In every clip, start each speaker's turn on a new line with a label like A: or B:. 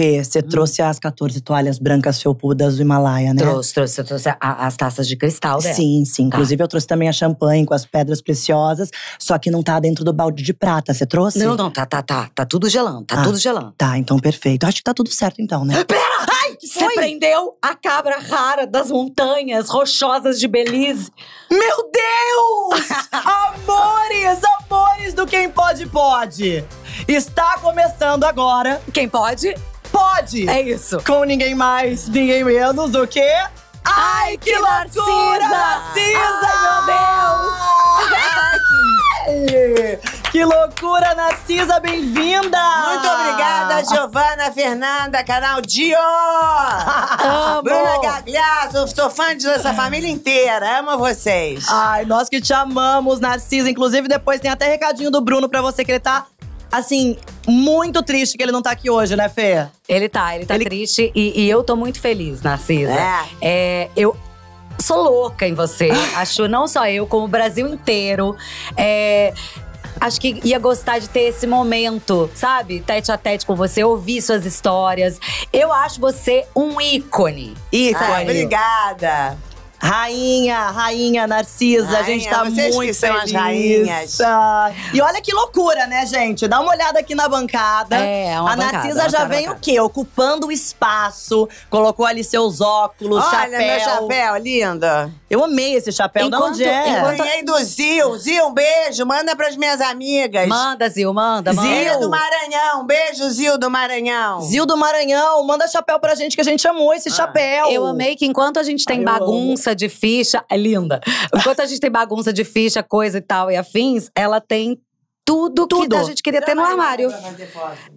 A: Fê, você hum. trouxe as 14 toalhas brancas felpudas do Himalaia, né? Trouxe,
B: trouxe. Você trouxe a, as taças de cristal né? Sim, sim. Tá. Inclusive,
A: eu trouxe também a champanhe com as pedras preciosas. Só que não tá dentro do balde de prata. Você trouxe? Não, não.
B: Tá, tá, tá. Tá tudo gelando. Tá ah, tudo gelando.
A: Tá, então perfeito. Acho que tá tudo certo então, né? Pera!
B: Ai, você prendeu a cabra rara das montanhas rochosas de Belize. Meu Deus!
A: amores, amores do Quem Pode Pode! Está começando agora… Quem Pode pode! É isso. Com ninguém mais, ninguém menos do que. Ai, que, que Narcisa! Narcisa, Ai, meu Deus! que loucura, Narcisa, bem-vinda! Muito obrigada,
C: Giovana Fernanda, canal Dior. Amo. Bruna Gagliasso,
A: sou fã dessa família inteira, amo vocês! Ai, nós que te amamos, Narcisa. Inclusive, depois tem até recadinho do Bruno pra você que ele tá Assim, muito triste que ele não tá aqui
B: hoje, né, Fê? Ele tá, ele tá ele... triste e, e, eu tô muito feliz, Narcisa. Né, é. é eu sou louca em você. Acho não só eu, como o Brasil inteiro. É, acho que ia gostar de ter esse momento, sabe? Tete a tete com você, ouvir suas histórias. Eu acho você um ícone. Ícone. Ah, obrigada. Rainha, rainha Narcisa, rainha, a gente tá vocês muito que são feliz. as
C: rainhas.
A: E olha que loucura, né, gente? Dá uma olhada aqui na bancada. É, é uma A bancada, Narcisa é já vem bancada. o quê? Ocupando o espaço, colocou ali seus óculos, olha, chapéu. Olha meu chapéu, linda. Eu amei esse chapéu, enquanto, de onde é? Enquanto...
C: Ganhei do Zil. Zil, um beijo, manda pras minhas amigas. Manda, Zil, manda, manda. Zil do Maranhão, beijo, Zil do Maranhão.
B: Zil do Maranhão, manda chapéu pra gente que a gente amou esse ah. chapéu. Eu amei que enquanto a gente tem Ai, bagunça, bagunça de ficha, é linda. Enquanto a gente tem bagunça de ficha, coisa e tal e afins, ela tem tudo, tudo. que a gente queria ter no armário.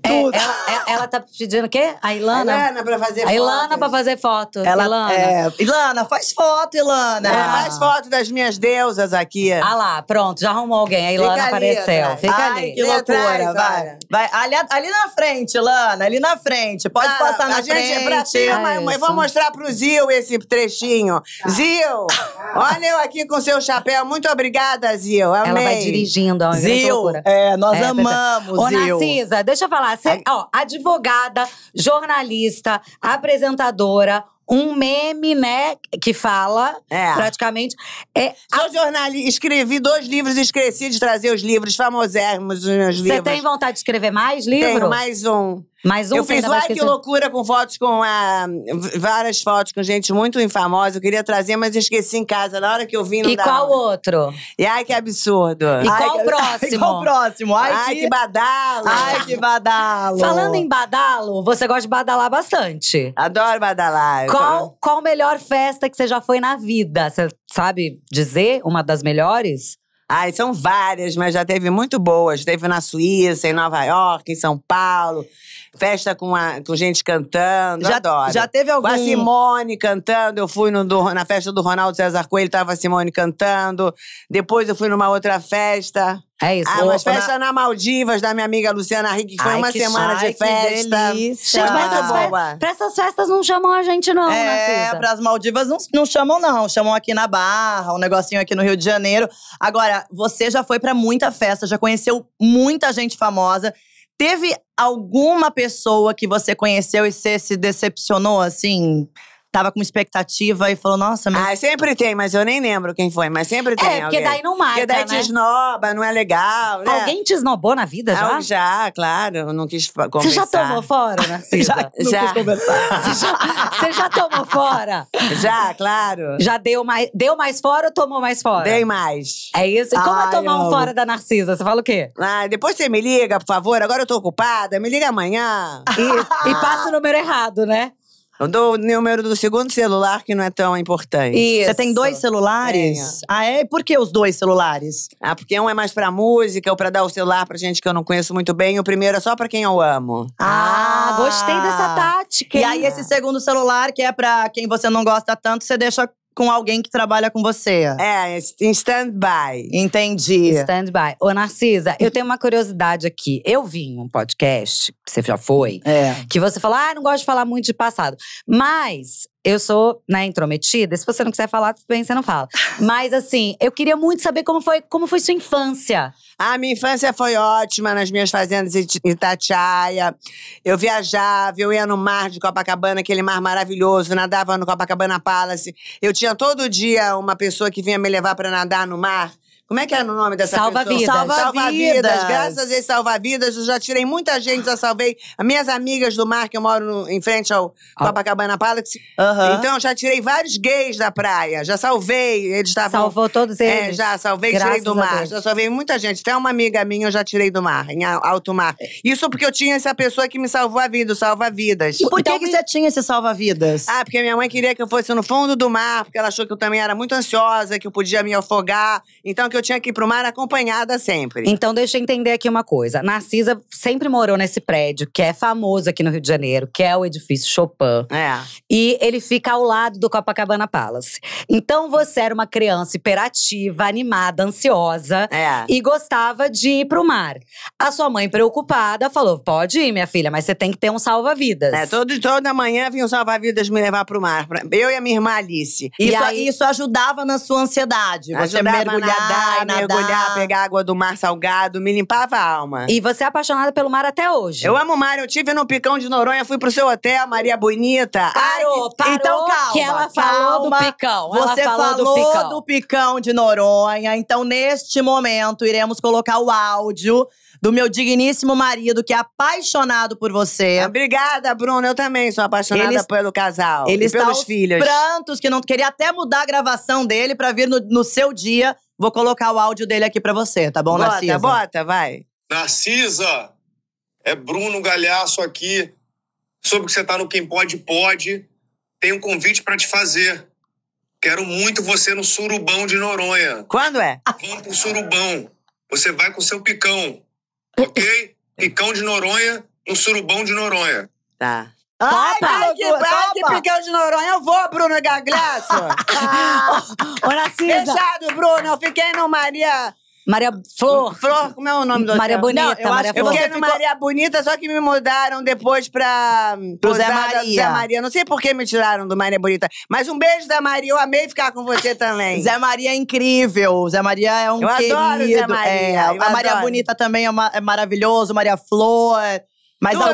B: É, ela, ela, é, ela, tá pedindo o quê? A Ilana? A Ilana pra fazer foto. A Ilana pra fazer foto. Ela, Ilana. É,
C: Ilana,
A: faz foto, Ilana. Ah. Faz foto das minhas deusas aqui. Ah lá, pronto, já arrumou alguém. A Ilana Fica apareceu. Ali, Fica Ai, ali. Que loucura, atrás, vai. vai. Ali, ali na frente, Ilana, ali na frente. Pode ah, passar na gente, é frente. Pra cima, é mãe, vou mostrar pro Zil esse trechinho.
C: Ah. Zil, ah. olha eu aqui com seu chapéu. Muito obrigada, Zil. Amei. Ela vai
B: dirigindo, ó. Zil, é, nós é, amamos. Ô, Narcisa, eu. deixa eu falar. ó, advogada, jornalista, apresentadora, um meme, né, que fala, é. praticamente.
C: É, Sou a... jornalista, escrevi dois livros e esqueci de trazer os livros famosérrimos, os meus Você livros. Você tem
B: vontade de escrever mais livros? Tenho mais um. Mas eu fiz lá que
C: loucura com fotos com a, ah, várias fotos com gente muito infamosa. Eu queria trazer, mas esqueci em casa na hora que eu vim. Não e qual outro? E ai que absurdo. E
B: ai, qual que... o próximo? E qual o próximo? Ai, ai que... que... badalo. Ai que badalo. Falando em badalo, você gosta de badalar bastante. Adoro badalar. Qual qual melhor festa que você já foi na vida? Você sabe dizer uma das melhores? Ai, são
C: várias, mas já teve muito boas. Teve na Suíça, em Nova York, em São Paulo festa com, a, com gente cantando. Já, adoro. Já teve algum. Com a Simone cantando. Eu fui no, do, na festa do Ronaldo César Coelho, tava a Simone cantando. Depois eu fui numa outra festa. É isso. Ah, uma festa na... Maldivas da minha amiga Luciana Rick, que foi Ai, uma que semana chai, de festa. Que delícia.
B: Gente, mas essas Pra essas festas não chamam a gente, não, é, né? É,
A: pras Maldivas não, não chamam, não. Chamam aqui na Barra, um negocinho aqui no Rio de Janeiro. Agora, você já foi para muita festa, já conheceu muita gente famosa. Teve alguma pessoa que você conheceu e você se decepcionou, assim? tava com expectativa e falou, nossa, mas. Ah, sempre tem, mas eu nem lembro quem foi, mas sempre tem. É, porque alguém. daí não marca. Porque daí né? te esnoba,
C: não é legal. Né? Alguém te esnobou na vida já? Ah, já, claro. Não quis conversar. Você já tomou
B: fora, Narcisa? Né? já, não já. quis conversar. Você já, já tomou fora? Já, claro. Já deu mais, deu mais fora ou tomou mais fora? Dei mais. É isso? E como é Ai, é tomar eu... um fora da Narcisa? Você fala o quê? Ah, depois você me liga, por favor. Agora eu tô ocupada. Me liga amanhã.
C: E, e passa o número errado, né? Eu dou o número do segundo celular, que não é tão importante. Isso. Você tem dois
A: celulares? Tenho. Ah, é? Por que os dois celulares?
C: Ah, porque um é mais pra música, ou pra dar o celular pra gente que eu não conheço muito bem. O primeiro é só pra quem eu amo.
A: Ah, ah gostei dessa ah. tática. E aí, esse segundo celular, que é pra quem você não gosta tanto, você
B: deixa com alguém que trabalha com você. É, em stand-by. Entendi. Stand-by. Ô, Narcisa, eu tenho uma curiosidade aqui. Eu vi um podcast, que você já foi, é. que você falou, ah, não gosto de falar muito de passado. Mas eu sou, né, intrometida. Se você não quiser falar, tudo bem, você não fala. Mas assim, eu queria muito saber como foi, como foi sua infância. A minha infância foi ótima nas minhas fazendas em Itatiaia. Eu
C: viajava, eu ia no mar de Copacabana, aquele mar maravilhoso, nadava no Copacabana Palace. Eu tinha todo dia uma pessoa que vinha me levar para nadar no mar. Como é que era é o nome dessa salva pessoa? Vidas. Salva, vidas. Graças a esse salva vidas. Eu já tirei muita gente, já salvei. As minhas amigas do mar, que eu moro no, em frente ao Copacabana Palace. Uhum. Então, já tirei vários gays da praia. Já salvei. Eles estavam. Salvou todos é, eles? É, já salvei, Graças tirei do mar. Já salvei muita gente. Até uma amiga minha eu já tirei do mar, em alto mar. Isso porque eu tinha essa pessoa que me salvou a vida, o salva-vidas. E por então, que, que você tinha esse salva-vidas? Ah, porque minha mãe queria que eu fosse no fundo do mar, porque ela achou que eu também era muito ansiosa, que eu podia me afogar. Então, que eu tinha que ir pro mar acompanhada
B: sempre. Então deixa eu entender aqui uma coisa. Narcisa sempre morou nesse prédio, que é famoso aqui no Rio de Janeiro, que é o edifício Chopin. É. E ele fica ao lado do Copacabana Palace. Então você era uma criança hiperativa, animada, ansiosa é. e gostava de ir pro mar. A sua mãe, preocupada, falou: pode ir, minha filha, mas você tem que ter um salva-vidas. É, todo, toda manhã vinha um salva-vidas me levar pro mar. Eu e a minha irmã Alice.
C: Isso, e aí, isso ajudava na sua ansiedade. Você mergulhava nadar, nadar, mergulhar, pegar água do mar salgado, me limpava a alma. E você é apaixonada pelo mar até hoje? Eu amo o mar, eu tive no Picão de Noronha, fui pro seu hotel, Maria Bonita. Parou, Ai, parou então, calma, que ela falou calma. do
A: Picão. Você falou, falou do, picão. do Picão de Noronha, então neste momento iremos colocar o áudio do meu digníssimo marido, que é apaixonado por você. Ah, obrigada, Bruna. Eu também sou apaixonada ele, pelo casal. Ele e está pelos filhos. prantos que não queria até mudar a gravação dele para vir no, no, seu dia. Vou colocar o áudio dele aqui para você, tá bom, bota, Narcisa? Bota, vai. Narcisa, é Bruno Galhaço aqui. Sobre que você tá no Quem Pode, Pode. Tenho um convite para te fazer. Quero muito você no Surubão de Noronha. Quando é? Vamos pro Surubão.
C: Você vai com seu picão, ok? picão de Noronha, um Surubão de Noronha. Tá. Ai, Topa. Ai, que, loucura, ai, que Piquel de Noronha. Eu vou, Bruno Gagliasso. ah. Ô, Narcisa. Fechado, Bruno. Eu fiquei no Maria... Maria Flor. Flor, como é o nome do Maria hotel? Bonita, não, eu Maria Flor. Eu fiquei no Maria Bonita, só que me mudaram depois pra Pro Zé Maria. Zé Maria. Não sei por que me tiraram do Maria Bonita. Mas um beijo, Zé Maria. Eu amei ficar com você também.
A: Zé Maria é incrível. Zé Maria é um eu querido. Adoro Zé é, Maria. É, a Maria Bonita também é, ma é maravilhoso. Maria Flor. É mas a,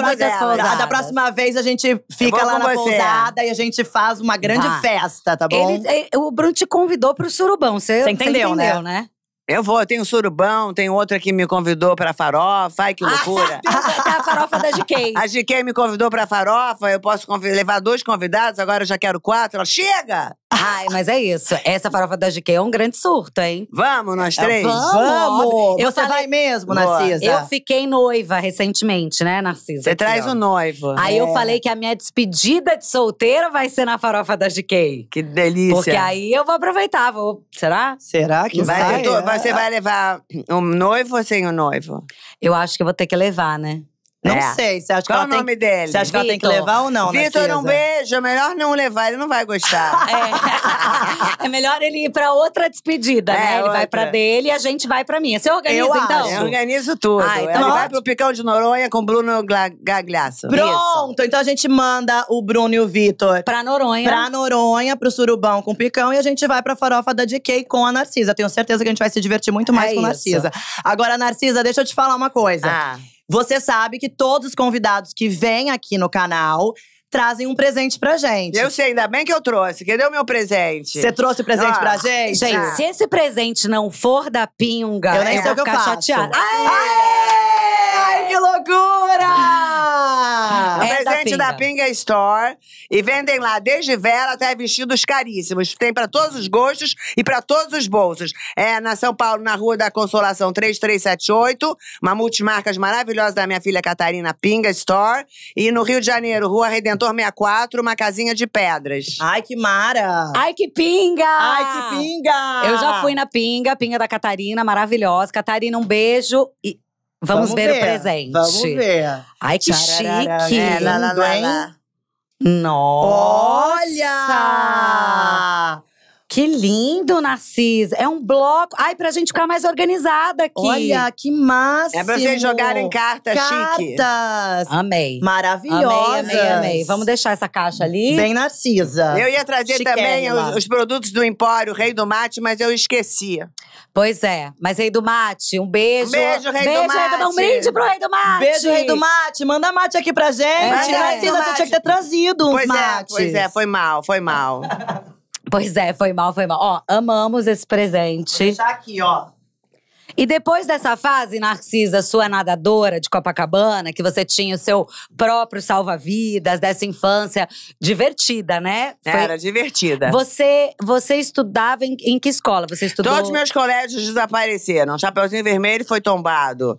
A: da próxima vez a gente fica lá na você. pousada e a gente faz uma grande ah. festa, tá bom? Ele,
B: ele, eh, o Bruno te convidou pro surubão, você, entendeu, entendeu né? né? Eu vou, tem o surubão,
C: tem outra que me convidou pra farofa. Ai, que ah, loucura. Ah, a farofa da GK. A GK me convidou pra farofa, eu posso levar dois convidados, agora eu já quero quatro. Ela, chega!
B: Ai, mas é isso. Essa farofa da GK é um grande surto, hein? Vamos, nós três? Vamos! Vamos. Eu Você falei... vai mesmo, Boa. Narcisa? Eu fiquei noiva recentemente, né, Narcisa? Você Aqui, traz ó. o noivo. Aí é. eu falei que a minha despedida de solteira vai ser na farofa da GK. Que delícia. Porque aí eu vou aproveitar, vou… Será? Será que vai? vai? É. Você vai levar um noivo ou sem o um noivo? Eu acho que vou ter que levar, né? Não é. sei. Você acha Qual que ela o nome tem... dele? Você acha Victor. que ela tem que levar ou não? Né, Vitor, um beijo. É melhor não levar, ele não vai gostar. é. é melhor ele ir pra outra despedida, né? é, né? Ele outra. vai pra dele e a gente vai pra minha. Você organiza, eu então? Acho. Eu organizo tudo. Ah, então tá ele ótimo. vai
A: pro Picão de Noronha com Bruno Gagliasso. Pronto! Isso. Então a gente manda o Bruno e o Vitor. Pra Noronha. Pra Noronha, pro Surubão com o Picão. E a gente vai pra farofa da DK com a Narcisa. Tenho certeza que a gente vai se divertir muito é mais é com a Narcisa. Agora, Narcisa, deixa eu te falar uma coisa. Ah. Você sabe que todos os convidados que vêm aqui no canal trazem um presente pra gente. Eu sei, ainda bem que eu trouxe. Cadê o meu presente?
B: Você trouxe o presente ah. pra gente? Gente, ah. se esse presente não for da pinga, eu nem é. sei o que eu faço. chateada. Aê! Aê! Ai, que loucura! frente da Pinga. da
C: Pinga Store e vendem lá desde vela até vestidos caríssimos. Tem para todos os gostos e para todos os bolsos. É na São Paulo, na Rua da Consolação 3378, uma multimarcas maravilhosa da minha filha Catarina Pinga Store. E
B: no Rio de Janeiro, Rua Redentor 64, uma casinha de pedras. Ai, que mara! Ai, que pinga! Ai, que pinga! Eu já fui na Pinga, Pinga da Catarina, maravilhosa. Catarina, um beijo. E Vamos, ver, ver, o presente. Vamos ver. Ai, que chique. É, lá, lá, lá, lá. Nossa! Olha! Que lindo, Narcisa. É um bloco. Ai, pra gente ficar mais organizada aqui. Olha, que massa. É pra vocês jogarem cartas, cartas. chique. Cartas. Amei. Maravilhosa. Amei, amei, amei. Vamos deixar essa caixa ali. Bem Narcisa. Eu ia trazer Chiquérrima. também os, os,
C: produtos do Empório, Rei do Mate, mas eu esquecia.
B: Pois é. Mas Rei do Mate, um beijo. Um beijo, Rei beijo, do Mate. Um brinde pro Rei do Mate. Beijo, Rei do Mate. Manda mate aqui pra gente. É, Narcisa, você tinha que ter trazido uns pois mates. É, pois é, foi
C: mal, foi mal.
B: Pois é, foi mal, foi mal. Ó, amamos esse presente. Vou deixar aqui, ó. E depois dessa fase, Narcisa, sua nadadora de Copacabana, que você tinha o seu próprio salva-vidas, dessa infância divertida, né? Foi... Era
C: divertida.
B: Você, você estudava em, em, que escola? Você estudou? Todos meus
C: colégios desapareceram. Chapeuzinho Vermelho foi tombado.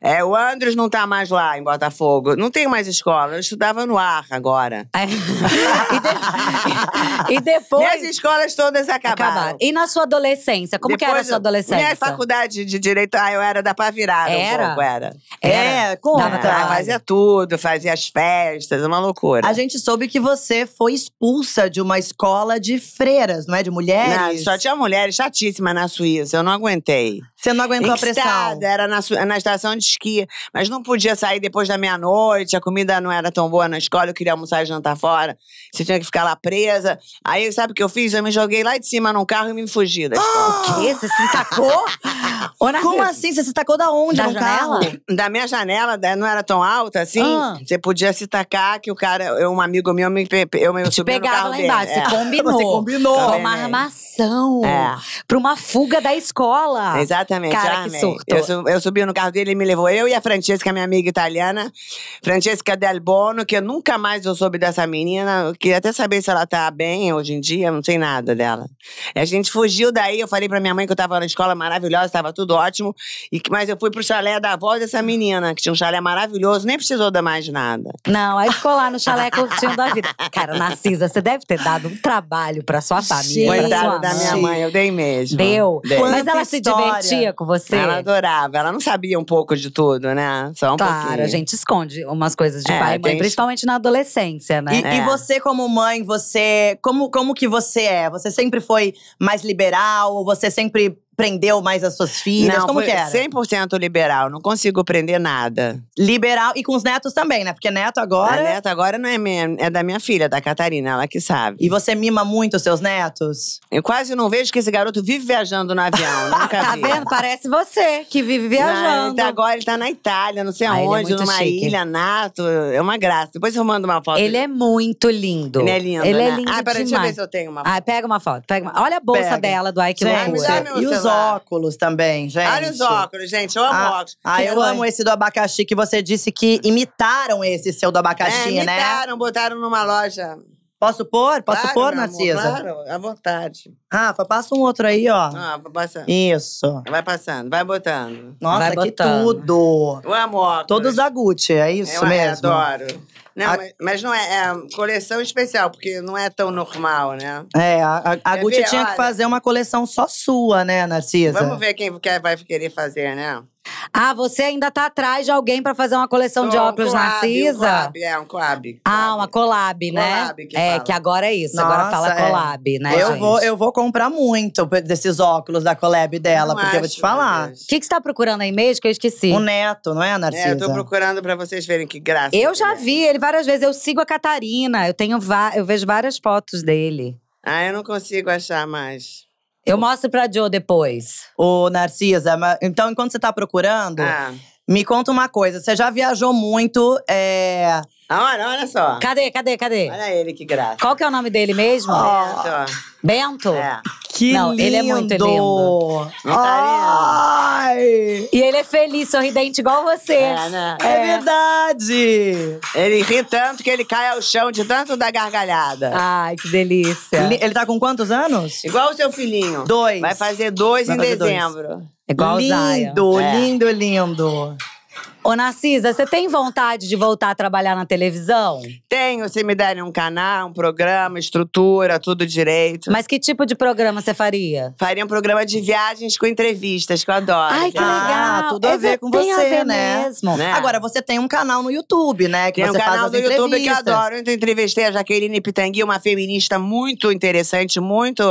C: É, o Andros não tá mais lá em Botafogo. Não tem mais escola. Eu estudava no ar agora.
B: É. e, de... e, depois. escolas todas acabaram. acabaram. E na sua adolescência? Como depois, que era a sua adolescência? Minha faculdade de direito, ah,
C: eu era da pá virar era? um pouco,
A: era. era. É, conta. fazia tudo, fazia as festas, uma loucura. A gente soube que você foi expulsa de uma escola de freiras, não é? De mulheres?
C: Não, só tinha mulheres chatíssimas na Suíça, eu não aguentei. Você não aguentou Excitada, a pressão? Era na, na estação de esqui, mas não podia sair depois da meia-noite, a comida não era tão boa na escola, eu queria almoçar e jantar fora. Você tinha que ficar lá presa. Aí, sabe o que eu fiz? Eu me joguei lá de cima num carro e me fugi da ah! escola. Oh! O quê? Você se tacou? Como assim? Você
A: se tacou da onde? Da no janela? carro?
C: Da minha janela, né? não era tão alta assim. Ah. Você podia se tacar que o cara, eu, um amigo meu, me, eu me Te no pegava carro lá embaixo, você É. combinou. Você combinou. Pra tá uma
B: armação. É. Pra uma fuga da escola. Exatamente. Cara, que surto.
C: Eu, eu subi no carro dele, ele me levou. Eu e a Francesca, minha amiga italiana. Francesca Del Bono, que eu nunca mais eu soube dessa menina. Eu queria até saber se ela tá bem hoje em dia, eu não sei nada dela. A gente fugiu daí, eu falei pra minha mãe que eu tava na escola maravilhosa, tava tudo tudo ótimo. E que Mas eu fui pro chalé da avó dessa menina, que tinha um chalé maravilhoso, nem precisou dar mais nada. Não,
B: aí ficou lá no chalé curtindo a vida. Cara, Narcisa, você deve ter dado um trabalho pra sua família. Coitado da minha mãe,
C: eu dei mesmo. Deu. deu. Mas ela se divertia com você? Ela adorava.
B: Ela não sabia um pouco de tudo, né? Só um claro, pouquinho. a gente esconde
A: umas coisas de é, pai e mãe,
B: principalmente na adolescência, né? E, é. e você,
A: como mãe, você. Como, como que você é? Você sempre foi mais liberal? Ou você sempre prendeu mais as suas filhas? Não, Como que era?
C: 100% liberal, não consigo prender nada.
A: Liberal e com os netos também, né? Porque neto agora.
C: A neta agora não é minha, é da minha filha, é da Catarina, ela que sabe. E você mima muito os seus netos? Eu quase não vejo que esse garoto vive viajando no avião, nunca tá vi. Tá vendo? Parece você que vive tá viajando. Não, tá agora ele tá na Itália, não sei ah, é aonde, é numa chique. ilha, nato, é uma graça.
B: Depois eu mando uma foto. Ele é muito lindo. Ele é lindo, Ele é né? é lindo Ah, peraí, deixa eu ver se eu tenho uma ah, foto. Ah, pega uma foto, pega uma. Olha a bolsa pega. dela do Ike Gente, e os óculos também, gente. Olha os óculos,
A: gente. Eu amo ah, óculos. Ah, eu amo esse do abacaxi que você disse que imitaram esse seu do abacaxi, é, imitaram, né? Imitaram,
C: botaram numa loja
A: Posso pôr? Posso claro, pôr, Narcisa? claro,
C: à vontade.
A: Rafa, passa um outro aí, ó. Ah, passa. Isso.
C: Vai passando, vai botando. Nossa, vai botando. que
A: tudo! O amor. Todos da Gucci, é isso Eu é, mesmo? Eu adoro.
C: Não, a... mas não é, é, coleção especial, porque não é tão normal, né?
A: É, a, a, a
C: Gucci ver? tinha Olha,
B: que fazer uma coleção só sua, né, Narcisa? Vamos ver
C: quem quer, vai querer fazer, né?
B: Ah, você ainda tá atrás de alguém para fazer uma coleção de óculos um collab, Narcisa? Um collab, é, um collab. Ah, uma collab, né? Collab que é, fala. que agora é isso, Nossa, agora fala é. collab, é. né, eu Vou, eu
A: vou comprar muito desses óculos da collab dela, não porque acho, eu vou te falar. O
B: que, que você tá procurando aí mesmo, que eu esqueci? O Neto,
A: não é, Narcisa? É, eu tô
C: procurando pra vocês verem que
B: graça. Eu já é. vi ele várias vezes, eu sigo a Catarina, eu, tenho eu vejo várias fotos dele.
C: Ah, eu não consigo
A: achar mais.
B: Eu mostro pra Joe depois. Ô, Narcisa, é então enquanto você tá
A: procurando, Ah. me conta uma coisa. Você já viajou muito. é,
B: Olha, olha só. Cadê, cadê, cadê? Olha ele, que graça. Qual que é o nome dele mesmo? Bento. Bento? É. Que Não, lindo. ele é muito lindo. Tá Ai. E ele é feliz, sorridente, igual você. É, né? É, é. verdade. Ele ri
C: tanto que ele cai ao chão de tanto da gargalhada. Ai, que delícia. Ele, ele tá com quantos anos? Igual o seu filhinho. Dois. Vai fazer dois Vai em fazer dezembro. Dois. É igual lindo, o Zaya. Lindo, é.
B: lindo, lindo. Ô Narcisa, você tem vontade de voltar a trabalhar na televisão? Tenho, se me derem um canal, um
C: programa, estrutura, tudo direito. Mas
B: que tipo
A: de programa você faria? Faria um programa de
C: viagens com entrevistas,
A: que eu adoro. Ai, que ah, legal. Ah, tudo a é, ver com tem você, a ver né? mesmo. Né? Agora, você tem um canal no YouTube, né? Que tem um você canal faz do YouTube que eu adoro. Eu
C: então, entrevistei a Jaqueline Pitangui, uma feminista muito interessante, muito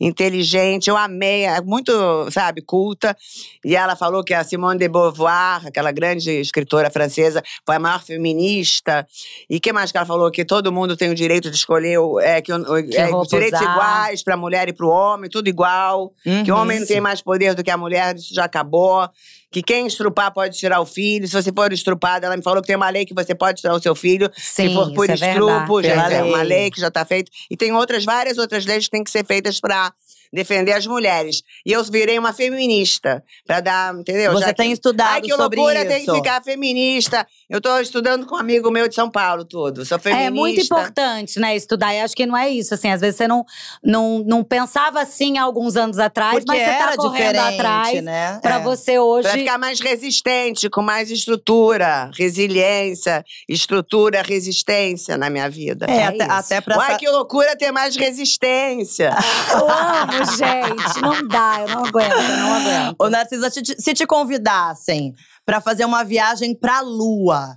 C: inteligente. Eu amei, é muito, sabe, culta. E ela falou que a Simone de Beauvoir, aquela grande escritora francesa, foi a maior feminista. E que mais que ela falou? Que todo mundo tem o direito de escolher é, que, que é, direitos usar. iguais para a mulher e para o homem, tudo igual. Uhum, que o homem não uhum. tem mais poder do que a mulher, isso já acabou que quem estrupar pode tirar o filho. Se você for estrupada, ela me falou que tem uma lei que você pode tirar o seu filho Sim, se for por estrupo. É já é uma lei que já está feita. E tem outras, várias outras leis que têm que ser feitas para defender as mulheres. E eu virei uma feminista para dar, entendeu? Você Já tem que... estudado Ai, que sobre loucura, isso. tem que ficar
B: feminista.
C: Eu estou estudando com um amigo meu de São Paulo todo, sou feminista. É muito
B: importante, né, estudar. E acho que não é isso, assim, às vezes você não, não, não pensava assim há alguns anos atrás, Porque mas você tá correndo atrás né? para é. você hoje… Pra ficar
C: mais resistente, com mais estrutura, resiliência, estrutura, resistência na minha vida. É, é até, isso. até Uai, que
A: loucura ter mais resistência! Eu amo gente, não dá, eu não aguento, eu não aguento. Ô, Narcisa, se te convidassem para fazer uma viagem pra Lua,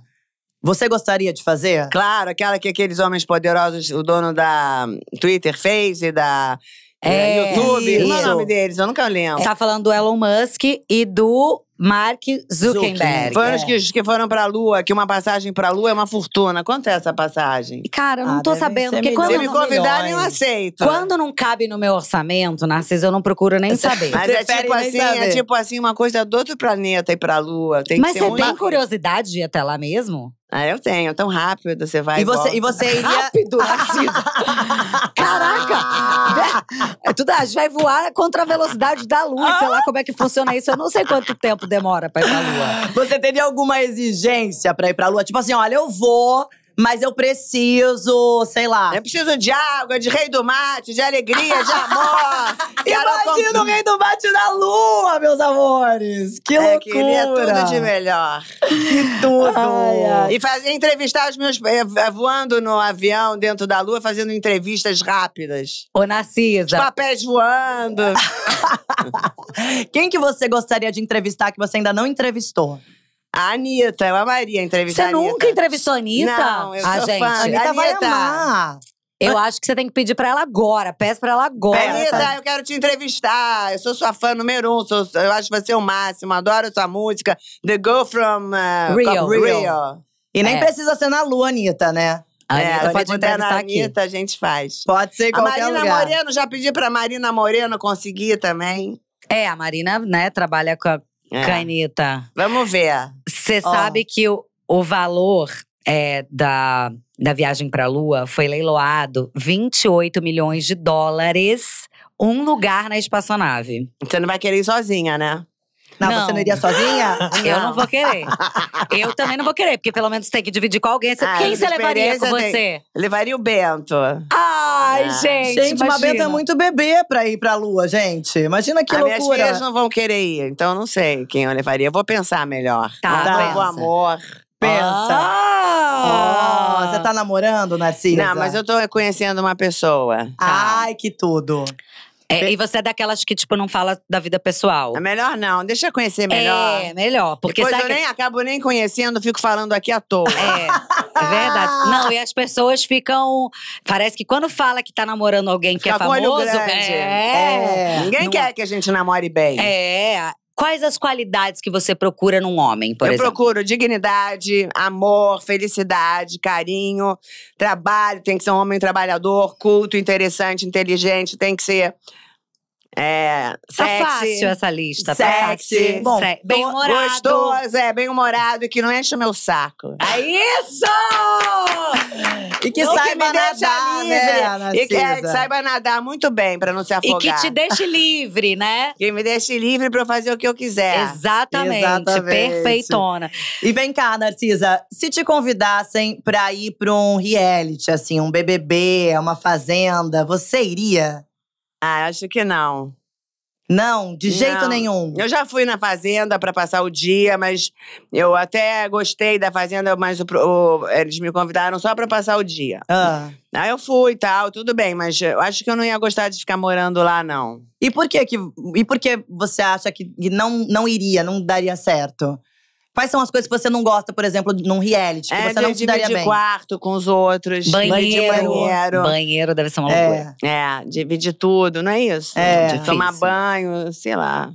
A: você gostaria de fazer?
C: Claro, aquela que aqueles homens poderosos, o dono da Twitter fez e da é, YouTube. Qual é o nome
B: deles? Eu nunca lembro. Tá falando do Elon Musk e do Mark Zuckerberg. Foram os
C: que, que foram pra Lua, que uma passagem pra Lua é uma fortuna. Quanto é essa
B: passagem? Cara, eu não ah, tô sabendo. Porque quando Se me convidarem, eu aceito. Quando não cabe no meu orçamento, Narciso, eu não procuro nem saber. Mas é tipo, assim, saber. é tipo
C: assim, uma coisa do outro planeta ir pra Lua. Tem Mas você tem
B: curiosidade de ir até lá mesmo? Ah, eu tenho, tão rápido, você vai. E, e você, volta. e você iria. Rápido, Caraca! É tudo, a gente vai voar contra a velocidade da luz, sei lá como é que funciona isso. Eu não sei quanto tempo demora pra ir pra lua.
A: Você teria alguma exigência pra ir pra lua? Tipo assim, olha, eu vou mas eu preciso, sei lá. Eu é preciso de água, de rei do mate, de alegria, de amor. Imagina com... o rei do mate na lua, meus amores. Que é, loucura. Que ele
C: é tudo de melhor. Que tudo. Ai, ai. E fazer, entrevistar os meus… Eh, eh, voando no avião, dentro da lua, fazendo entrevistas rápidas.
B: Ô, Narcisa. Os
C: papéis
A: voando. Quem que você gostaria de entrevistar que você ainda não
B: entrevistou? A Anitta, eu amaria entrevistar Você nunca entrevistou a Anitta? Não, eu ah, sou gente. fã. A Anitta, vai amar. Eu acho que você tem que pedir pra ela agora. Peço pra ela agora. Anitta,
C: eu quero te entrevistar. Eu sou sua fã número um. Sou, eu acho você o máximo. Adoro sua música. The Girl from uh, Rio. Rio. E nem é. precisa
A: ser na lua, Anitta, né? A é, pode entrevistar na aqui. Anitta,
C: a gente faz. Pode ser em qualquer a Marina lugar. Moreno, já pedi pra Marina
B: Moreno conseguir também. É, a Marina, né, trabalha com a é. Canita. Vamos ver. Você oh. sabe que o, o valor é, da, da viagem para a Lua foi leiloado 28 milhões de dólares um lugar na espaçonave. Você não vai querer ir sozinha, né? Não, não, você não iria sozinha? Eu não vou querer. Eu também não vou querer, porque pelo menos tem que dividir com alguém. Ah, Quem você levaria com você? Tem...
C: Levaria o Bento. Ai,
B: ah. gente. Gente, mas Bento é
A: muito bebê pra ir pra lua, gente. Imagina que ah, loucura. As filhas não
C: vão querer ir, então não sei quem eu levaria. Vou pensar melhor. Tá, tá ah, o
A: amor. Pensa. Oh, você tá namorando, Narcisa?
C: Não, mas eu tô conhecendo uma pessoa. Ai, que tudo. É, e
B: você é daquelas que, tipo, não fala da vida pessoal. É melhor não, deixa eu conhecer é, melhor. É, melhor. Porque Depois eu que... nem acabo nem conhecendo, fico falando aqui à toa. É, é verdade. Ah. Não, e as pessoas ficam. Parece que quando fala que tá namorando alguém Fica que é famoso. É, é. Ninguém não... quer que a gente namore bem. É, Quais as qualidades que você procura num homem, por eu exemplo? Eu
C: procuro dignidade, amor, felicidade, carinho, trabalho. Tem que ser um homem trabalhador, culto, interessante, inteligente. Tem que ser é, tá sexy, fácil essa lista. Tá sexy. Tá bom, se bem humorado. Gostoso, é, bem humorado e que não enche o meu saco.
B: É isso! e que não saiba que nadar, né? livre. Né, Narcisa? e que, é, que, saiba
C: nadar muito bem pra não se
B: afogar. E que te
A: deixe livre, né? Que me deixe livre pra eu fazer o que eu quiser. Exatamente. Exatamente. Perfeitona. E vem cá, Narcisa. Se te convidassem pra ir pra um reality, assim, um BBB, uma fazenda, você iria? Ah,
C: acho que não.
A: Não, de jeito nenhum.
C: Eu já fui na fazenda para passar o dia, mas eu até gostei da fazenda, mas o, o, eles me convidaram só para passar o dia. Ah. Aí eu fui e tal, tudo bem, mas eu acho que eu não ia gostar de ficar morando lá, não.
A: E por que, que e por que você acha que não, não iria, não daria certo? Quais são as coisas que você não gosta, por exemplo, num reality? Que é, você não de, se daria dividir bem? quarto
C: com os
B: outros. Banheiro. Banheiro. Banheiro deve ser uma é. loucura. É, é dividir tudo, não é isso? É. De tomar banho, sei lá.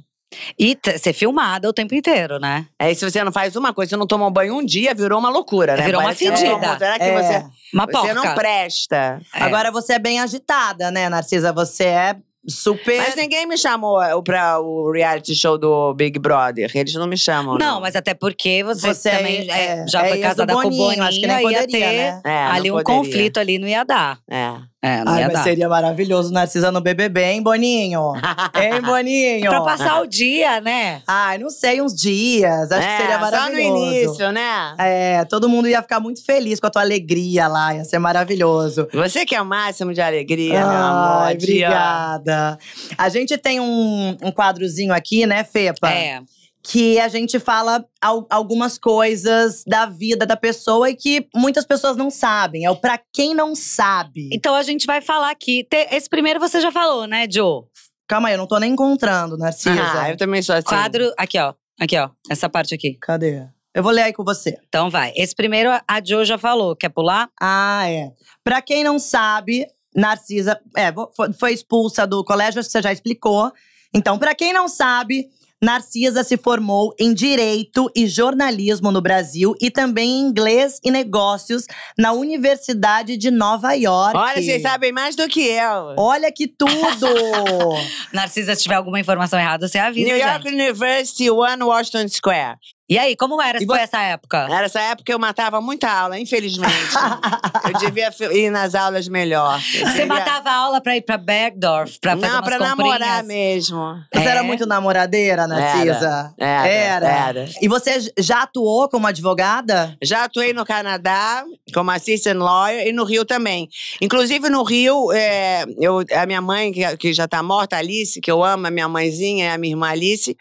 B: E ser filmada o tempo inteiro, né? É, e se você não faz uma coisa, você não toma um banho um dia, virou uma loucura, né? Virou Parece é uma fedida. Será que é. você,
A: uma você não presta? É. Agora você é bem agitada, né, Narcisa? Você é Super. Mas ninguém me chamou eh, pra o reality show do Big Brother. Eles não me chamam. Não,
B: não. mas até porque você, você é também é, é, já é, foi casada Boninho, com o Boninho. Acho que não poderia, ter né? é, ali um conflito ali, não ia dar. É.
A: É, não Ai, mas dar. seria maravilhoso Narcisa no BBB, hein, Boninho? hein, Boninho? pra passar o
B: dia, né? Ai, não sei, uns dias.
A: Acho é, que seria maravilhoso. Só no início, né? É, todo mundo ia ficar muito feliz com a tua alegria lá, ia ser maravilhoso. Você que é o máximo de alegria, Ai, meu amor. Obrigada. A gente tem um, um quadrozinho aqui, né, Fepa? É que a gente fala al algumas coisas da vida da pessoa e que muitas pessoas não sabem.
B: É o para quem não sabe. Então a gente vai falar aqui. Esse primeiro você já falou, né, Jo? Calma aí, eu não tô nem encontrando, Narcisa. Né, ah, eu também sou assim. Quadro. Aqui, ó. Aqui, ó. Essa parte aqui. Cadê? Eu vou ler aí com você. Então vai. Esse primeiro a Jo já falou. Quer pular?
A: Ah, é. Pra quem não sabe, Narcisa é, foi expulsa do colégio, você já explicou. Então, para quem não sabe, Narcisa se formou em Direito e Jornalismo no Brasil e também em Inglês e Negócios na Universidade de Nova York. Olha, vocês sabem mais do que eu. Olha que tudo!
B: Narcisa, se tiver alguma informação errada, você avisa. New York gente. University, One Washington Square. E aí, como era foi essa época? Era essa época eu matava muita aula, infelizmente.
C: eu devia ir nas aulas melhor. Você matava
B: aula pra ir pra Bergdorf, pra fazer Não, umas pra comprinhas. namorar mesmo. Você é. era muito
A: namoradeira, Narcisa? Né,
C: era, era,
A: era. E você já atuou como advogada? Já atuei no Canadá, como assistant
C: lawyer, e no Rio também. Inclusive, no Rio, é, eu, a minha mãe, que, que já tá morta, Alice, que eu amo, a minha mãezinha, a minha irmã Alice.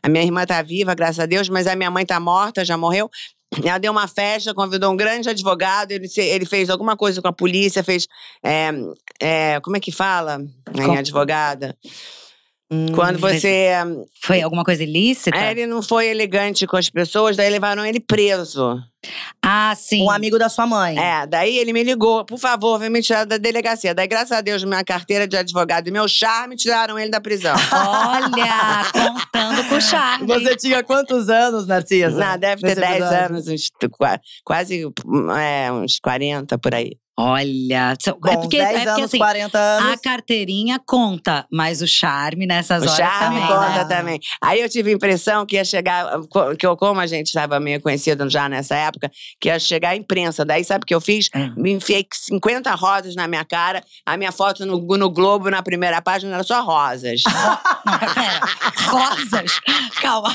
C: A minha irmã tá viva, graças a Deus, mas a minha mãe tá morta, já morreu. Ela deu uma festa, convidou um grande advogado, ele, ele fez alguma coisa com a polícia, fez. É, é, como é que fala? Com... advogada. Hum, Quando você.
B: Foi alguma coisa ilícita? É, ele
C: não foi elegante com as pessoas, daí levaram ele preso.
B: Ah, sim. Um
C: amigo da sua mãe. É, daí ele me ligou, por favor, vem me tirar da delegacia. Daí, graças a Deus, minha carteira de advogado e meu charme tiraram ele da prisão. Olha, contando com o charme.
A: Você tinha quantos
C: anos, Narcisa? Não, deve ter 10 anos, uns, quase é, uns 40
B: por aí. Olha, Bom, é porque, 10 é porque, anos, assim, 40 anos. A carteirinha conta, mas o charme nessas o horas charme também. conta né? também. Aí eu tive a impressão que ia chegar,
C: que eu, como a gente estava meio conhecido já nessa época, que ia chegar a imprensa. Daí sabe o que eu fiz? É. Me enfiei 50 rosas na minha cara, a minha foto no, no Globo, na primeira página, era só rosas. Pera,
B: é, rosas? Calma.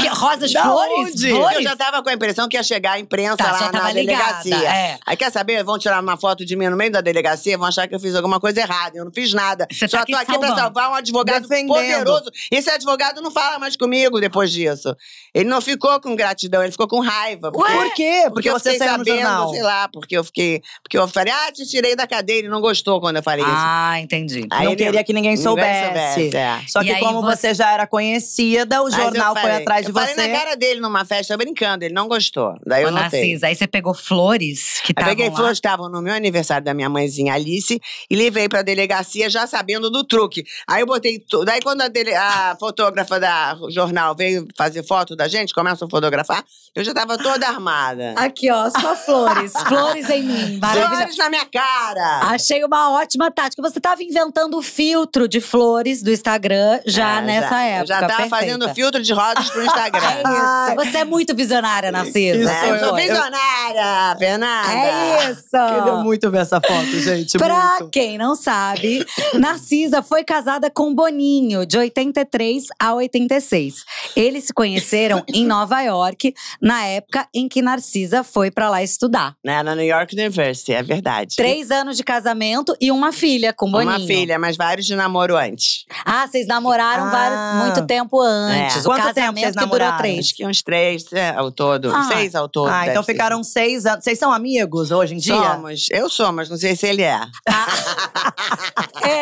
B: Que, rosas, da flores? flores? Eu já
C: tava com a impressão que ia chegar a imprensa tá, lá na delegacia. É. Aí quer saber? Vão tirar tirar uma foto de mim no meio da delegacia, vão achar que eu fiz alguma coisa errada. Eu não fiz nada. Você tá Só tá aqui tô aqui salvando. pra salvar um advogado Defendendo. poderoso. Esse advogado não fala mais comigo depois disso. Ele não ficou com gratidão, ele ficou com raiva. Porque, Por quê? Porque, porque você eu fiquei sabendo, sei lá, porque eu fiquei. Porque eu falei, ah, te tirei da cadeira Ele não gostou quando eu falei ah, isso. Ah, entendi. Aí não queria que ninguém soubesse. Ninguém soubesse é. Só que, como você...
A: você... já era conhecida, o jornal foi atrás de você. Eu falei na cara dele numa festa,
C: brincando, ele não gostou.
A: Daí eu não Narcisa, aí você pegou flores que estavam. Peguei lá.
C: flores que estavam no meu aniversário da minha mãezinha Alice, e levei pra delegacia já sabendo do truque. Aí eu botei tudo. Daí quando a, dele... a fotógrafa da jornal veio fazer foto da gente, começa a fotografar, eu já tava toda armada.
B: Aqui, ó, só flores. flores em mim. Maravilha. Flores na minha cara. Achei uma ótima tática. Você tava inventando o filtro de flores do Instagram já é, nessa já. época. Eu já tava Perfeita. fazendo filtro
C: de rosas pro Instagram. é
B: isso. Você é muito visionária, Narcisa. Isso, é, eu sou visionária, Fernanda. É isso queria
A: muito ver essa foto, gente. pra
B: muito. quem não sabe, Narcisa foi casada com Boninho, de 83 a 86. Eles se conheceram em Nova York, na época em que Narcisa foi para lá estudar.
C: Na, né, na New York University, é verdade. Três
B: anos de casamento e uma filha com Boninho. Uma filha, mas vários de namoro antes. Ah, vocês namoraram ah. vários, muito tempo antes. É. O Quanto casamento tempo vocês que namoraram? durou três. Acho
A: que uns três é,
C: ao todo, ah. seis ao todo. Ah, então ficaram
A: seis anos. Vocês são amigos hoje em dia? somos. Eu sou, mas não sei se ele é. Ah.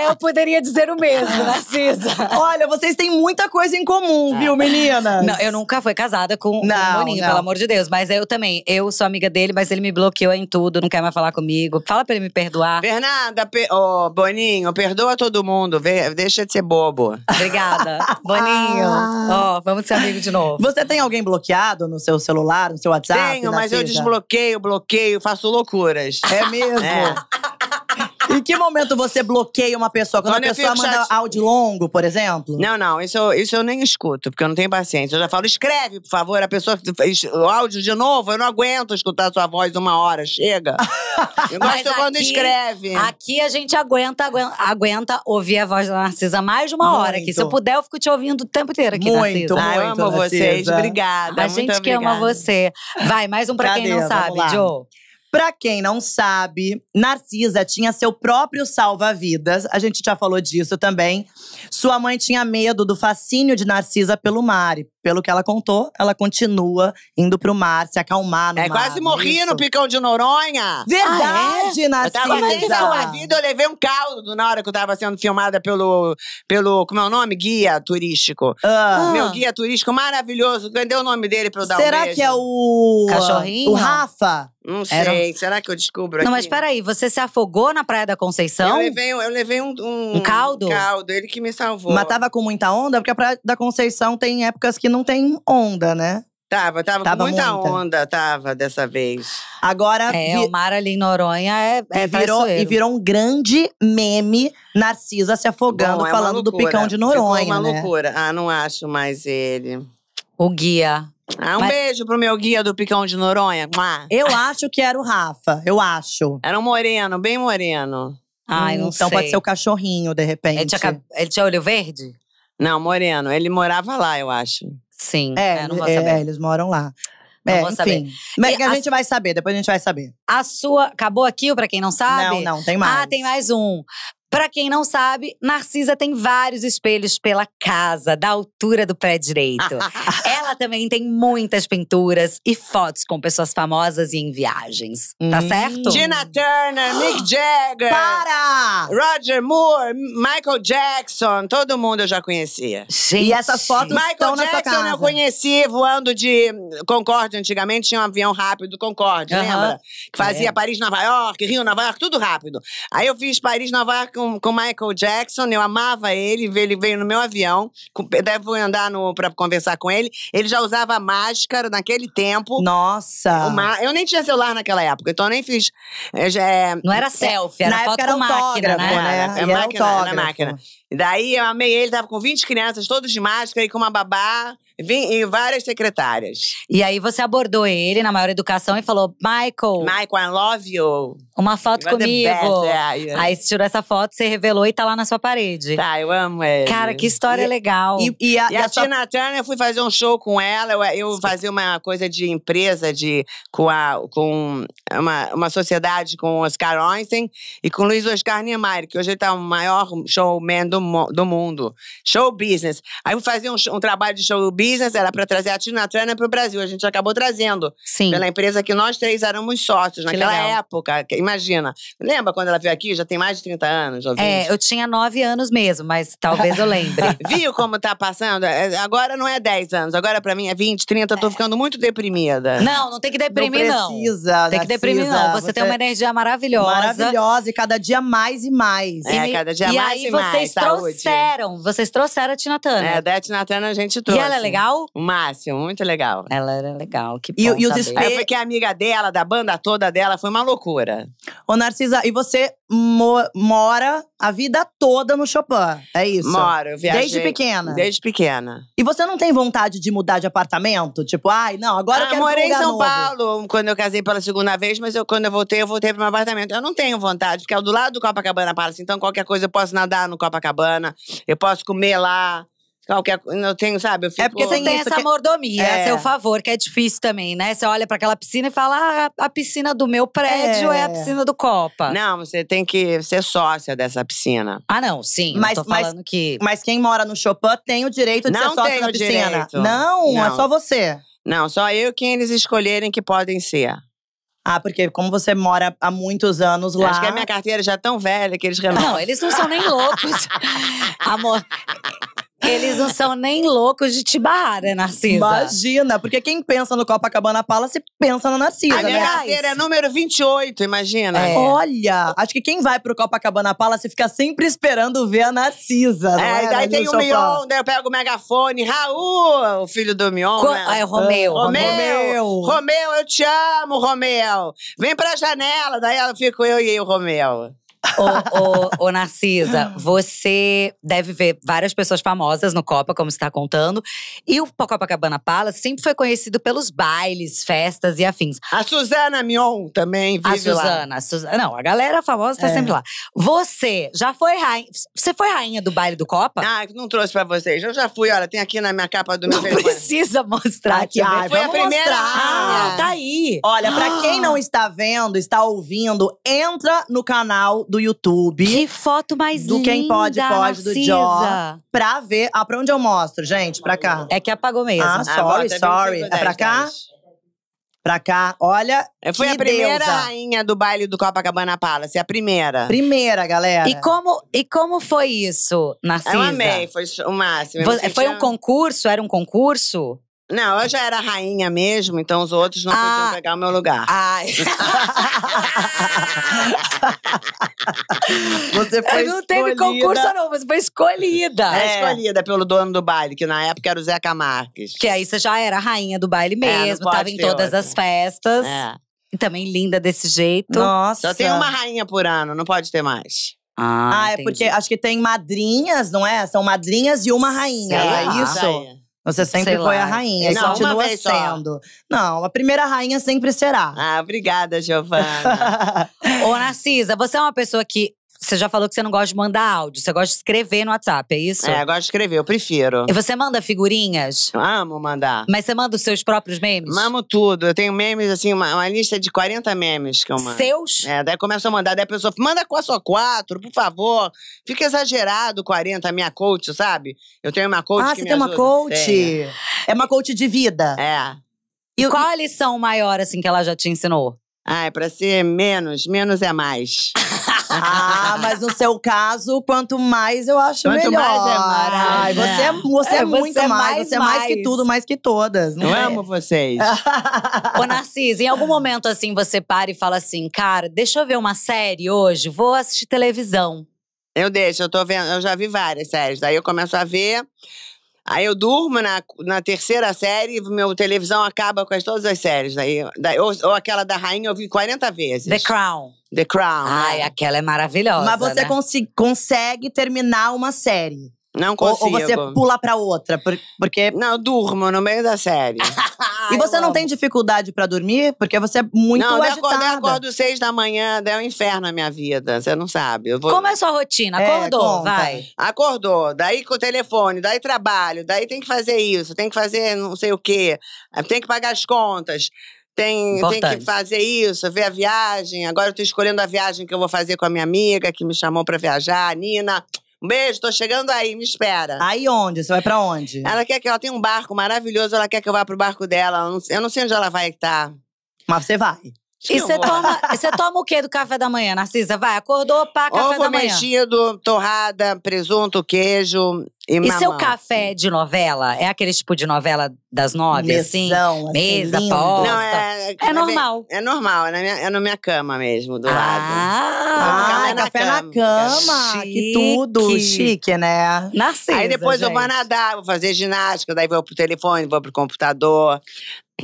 A: eu poderia dizer o
C: mesmo,
B: Narcisa. Né, Olha, vocês têm muita coisa em comum, viu, meninas? Não, eu nunca fui casada com, não, com o Boninho, não. pelo amor de Deus. Mas eu também. Eu sou amiga dele, mas ele me bloqueou em tudo, não quer mais falar comigo. Fala pra ele me perdoar.
C: Fernanda, pe oh, Boninho, perdoa todo mundo. Vê,
A: deixa de ser bobo.
B: Obrigada. Boninho, ah. ó, oh, vamos ser amigos de novo. Você tem alguém
A: bloqueado no seu celular, no seu WhatsApp? Tenho, mas eu
C: desbloqueio, bloqueio, faço loucuras.
A: É mesmo? É. Em que momento você bloqueia uma pessoa? Quando a pessoa manda áudio longo, por exemplo?
C: Não, não. Isso, isso eu nem escuto, porque eu não tenho paciência. Eu já falo, escreve, por favor. A pessoa… O áudio de novo, eu não aguento escutar sua voz uma hora. Chega.
B: Eu gosto quando escreve. Aqui a gente aguenta, aguenta, aguenta, ouvir a voz da Narcisa mais de uma muito. hora. Que se eu puder, eu fico te ouvindo o tempo inteiro aqui, muito, Narcisa. Muito, ah, eu amo Narcisa. vocês. Obrigada. A gente que ama você. Vai, mais um Pra Cadê? Quem Não Sabe, Joe. Pra quem não
A: sabe, Narcisa tinha seu próprio salva-vidas. A gente já falou disso também. Sua mãe tinha medo do fascínio de Narcisa pelo Mari pelo que ela contou, ela continua indo pro mar, se acalmar no é, mar. É, quase morri isso. no
C: Picão de Noronha. Verdade,
A: ah, é? Narcisa. Eu tava bem sua vida, eu levei um caldo na hora que eu tava sendo filmada pelo,
C: pelo como é o nome? Guia turístico. Ah. Meu guia turístico maravilhoso, deu o nome dele pra eu dar Será um que é o… Cachorrinho? O Rafa? Não sei, um... será que eu descubro Não, mas
B: peraí, você se afogou na Praia da Conceição? Eu levei,
C: eu levei um, um… Um caldo? Um caldo, ele que me salvou. Mas
A: tava com muita onda? Porque a Praia da Conceição tem épocas que não não tem onda, né?
C: Tava, tava, tava com muita, muita, onda, tava, dessa vez. Agora… É, vi... o
A: mar ali em Noronha é, é e virou, e virou um grande meme, Narcisa se afogando, Bom, é falando do picão de Noronha, Ficou uma né? loucura.
C: Ah, não acho mais ele.
A: O guia. Ah, um Mas... beijo
C: pro meu guia do Picão de Noronha. Mua.
A: Eu acho que era o Rafa, eu acho.
C: Era um moreno, bem moreno. Ai, hum, não então sei. pode ser o
A: cachorrinho, de repente. Ele tinha,
C: ele tinha olho verde? Não, moreno. Ele morava lá, eu acho. Sim,
A: é, é não vou é, saber. eles moram lá. Não é, vou enfim. saber. Mas a, a gente vai saber, depois a gente vai saber.
B: A sua. Acabou aqui, pra quem não sabe? Não, não, tem ah, mais. Ah, tem mais um. Para quem não sabe, Narcisa tem vários espelhos pela casa, da altura do pé direito. Ela também tem muitas pinturas e fotos com pessoas famosas e em viagens. Tá hum. certo? Gina
C: Turner, Mick Jagger. Para! Roger Moore, Michael
B: Jackson,
C: todo mundo eu já conhecia. Gente. E essas fotos Michael estão Jackson na sua casa. eu conheci voando de Concorde antigamente, tinha um avião rápido Concorde, uh -huh. lembra? Que fazia é. Paris, Nova York, Rio, Nova York, tudo rápido. Aí eu fiz Paris, Nova York com, com Michael Jackson, eu amava ele, ele veio no meu avião, devo andar no, pra conversar com ele. Ele já usava máscara naquele tempo. Nossa! Uma, eu nem tinha celular naquela época, então eu nem fiz. Eh, eh, não era selfie, era na foto era com máquina, né? né? É, é máquina, máquina. daí eu amei ele, tava com 20 crianças, todos de máscara e com uma babá e várias secretárias.
B: E aí você abordou ele na maior educação e falou: Michael.
C: Michael, I love you
B: uma foto comigo. Aí você tirou essa foto, você revelou e tá lá na sua parede. Tá, eu amo ele. Cara, que história e, legal. E, e, a, e a, a, Tina
C: Turner, eu fui fazer um show com ela, eu, eu fazia uma coisa de empresa de, com, a, com uma, uma sociedade com Oscar Einstein e com Luiz Oscar Niemeyer, que hoje ele tá o maior showman do, do mundo. Show business. Aí eu fazia um, um trabalho de show business, era pra trazer a Tina Turner pro Brasil. A gente acabou trazendo. Sim. Pela empresa que nós três éramos sócios que naquela legal. época imagina. Lembra quando ela veio aqui? Já tem mais de 30 anos, já É, eu
B: tinha 9 anos mesmo, mas talvez eu lembre.
C: Viu como tá passando? É, agora não é 10 anos, agora pra mim é 20, 30, tô é. ficando muito deprimida. Não, não tem que deprimir, não.
A: Precisa, não. Tem que deprimir, não. Você, você, tem uma energia
B: maravilhosa. Maravilhosa, e cada dia mais e mais. É, e, cada dia e mais e mais. E aí vocês trouxeram, vocês trouxeram a Tina Turner. É, da Tina Turner a gente trouxe. E ela é legal?
C: O máximo, muito legal. Ela era legal, que bom E, e os espelhos… Porque a amiga dela, da banda toda dela, foi uma loucura.
A: Ô, Narcisa, e você mo mora a vida toda no Chopin, é isso? Moro, viajei. Desde pequena? Desde
C: pequena.
A: E você não tem vontade de mudar de apartamento? Tipo, ai, não, agora ah, eu quero morei em São novo. Paulo
C: quando eu casei pela segunda vez, mas eu, quando eu voltei, eu voltei pro meu apartamento. Eu não tenho vontade, porque é do lado do Copacabana Palace. Então, qualquer coisa, eu posso nadar no Copacabana, eu posso comer lá. Qualquer eu tenho, sabe? Eu é fico, é porque você tem essa que... É mordomia é. a seu é.
B: favor, que é difícil também, né? Você olha para aquela piscina e fala: ah, a piscina do meu prédio é. é. a piscina do Copa.
C: Não, você tem que ser sócia dessa piscina.
A: Ah,
B: não, sim. Mas, mas,
A: que... mas quem mora no Chopin tem o direito de não ser sócia da piscina. Direito. Não, não, é só você. Não, só eu quem eles escolherem que podem ser. Ah, porque como você mora há
C: muitos
B: anos lá. Acho que a minha carteira já é tão velha que eles renovam. Não, eles não são nem loucos. Amor. Eles não são nem loucos de te barrar, né, Narcisa? Imagina, porque
A: quem pensa no Copacabana Palace pensa na Narcisa, A minha né? carteira é número 28, imagina. É. Olha, acho que quem vai pro Copacabana Palace fica sempre esperando ver a Narcisa. É, é? daí né, tem o Mion,
C: daí eu pego o megafone. Raul, o filho do Mion. Co né? é o Romeu. Romeu. Romeu. Romeu, eu te amo, Romeu. Vem pra janela, daí eu fico eu e o Romeu
B: ô, ô, ô, Narcisa, você deve ver várias pessoas famosas no Copa, como você está contando. E o Copacabana Palace sempre foi conhecido pelos bailes, festas e afins. A Suzana Mion também vive a Suzana, lá. A Suzana, não, a galera famosa tá é. sempre lá. Você já foi rainha… Você foi rainha do baile do Copa? Ah, não trouxe pra vocês. Eu já fui, olha, tem aqui na minha capa do meu… Não precisa mostrar aqui.
C: Ah,
A: foi a primeira ah, tá aí. Olha, pra quem ah. não está vendo, está ouvindo, entra no canal do do YouTube. Que foto mais do linda! Do Quem Pode Pode, do Jó. Pra ver… Ah, pra onde eu mostro, gente? Pra cá. É que apagou mesmo. Ah, ah sorry, sorry. É pra cá? pra cá. Olha, foi a primeira deusa. rainha do baile do
B: Copacabana Palace, a primeira. Primeira, galera. E como, e como foi isso, Narcisa? Eu amei,
C: foi o máximo. Foi, foi um
B: concurso? Era um concurso?
C: Não, eu já era rainha mesmo, então os outros não ah, podiam pegar o meu lugar. Ai. você foi Não escolhida. teve concurso,
B: não. Você foi escolhida.
C: É, escolhida pelo dono do baile, que na época era o Zeca Marques.
B: Que aí você já era rainha do baile é, mesmo, é, tava em todas as festas. É. E também linda desse jeito. Nossa. Só tem uma
C: rainha por ano, não pode ter mais. Ah, ah é porque
B: acho que tem madrinhas, não
A: é? São madrinhas e uma rainha, é, é isso? Rainha. Você sempre Sei foi lá. a rainha não, e continua sendo. Não, a primeira rainha sempre será.
B: Ah, obrigada, Giovana. Ô, Narcisa, você é uma pessoa que você já falou que você não gosta de mandar áudio, você gosta de escrever no WhatsApp, é isso? É, eu gosto de escrever, eu prefiro. E você manda figurinhas? Eu amo mandar. Mas você manda os seus
C: próprios memes? Amo tudo. Eu tenho memes, assim, uma, uma lista de 40 memes que eu mando. Seus? É, daí começa a mandar, daí a pessoa manda com a sua quatro, por favor. Fica exagerado 40, minha coach, sabe? Eu tenho uma coach. Ah, que você me tem ajuda. uma coach? Tenho. É uma coach de vida. É.
B: E qual a lição maior, assim, que ela já te ensinou? Ah, é pra ser menos, menos é mais.
A: ah, mas no seu caso, quanto mais eu acho quanto melhor. Quanto mais é mais. Ai, você é, é. você é, é muito você é mais, mais, você é mais, que tudo, mais que todas. Não eu é? amo vocês.
B: Ô Narcisa, em algum momento assim, você para e fala assim, cara, deixa eu ver uma série hoje, vou assistir televisão. Eu deixo, eu tô vendo, eu já vi várias séries.
C: Daí eu começo a ver, Aí eu durmo na, na terceira série, meu televisão acaba com as, todas as séries. Aí daí ou, ou, aquela da rainha eu vi 40 vezes. The Crown.
A: The Crown. Ai, né? aquela é maravilhosa. Mas você né? consegue terminar uma série. Não consigo. Ou, ou você pula pra outra, porque… Não, eu durmo no meio da série. E você não tem dificuldade pra dormir? Porque você é muito não, eu acordo, eu acordo
C: seis da manhã, é um inferno a minha vida. Você não sabe. Eu vou... Como é a sua rotina? É, Acordou, vai. Acordou, daí com o telefone, daí trabalho, daí tem que fazer isso, tem que fazer não sei o quê, tem que pagar as contas, tem, tem que fazer isso, ver a viagem. Agora eu tô escolhendo a viagem que eu vou fazer com a minha amiga, que me chamou pra viajar, a Nina. Um beijo, tô chegando aí, me espera. Aí onde? Você vai
A: pra onde? Ela
C: quer que ela tem um barco maravilhoso, ela quer que eu vá pro barco dela.
B: Eu não, eu não sei onde ela vai estar. Tá. Mas você vai. E você toma, toma o que do café da manhã, Narcisa? Vai, acordou, pá, café Ovo da manhã.
C: mexido, torrada, presunto, queijo e, e mamão. E seu
B: café de novela? É aquele tipo de novela das nove, Mesão, assim? assim Mesa, assim, Não, é,
C: é, é normal. É normal, é na minha, é na minha cama mesmo, do ah. lado.
A: Ah! Ah, é café, na, cama. cama. Que tudo. Chique, né?
C: Narcisa, Aí depois gente. eu vou nadar, vou fazer ginástica, daí vou pro telefone, vou pro computador.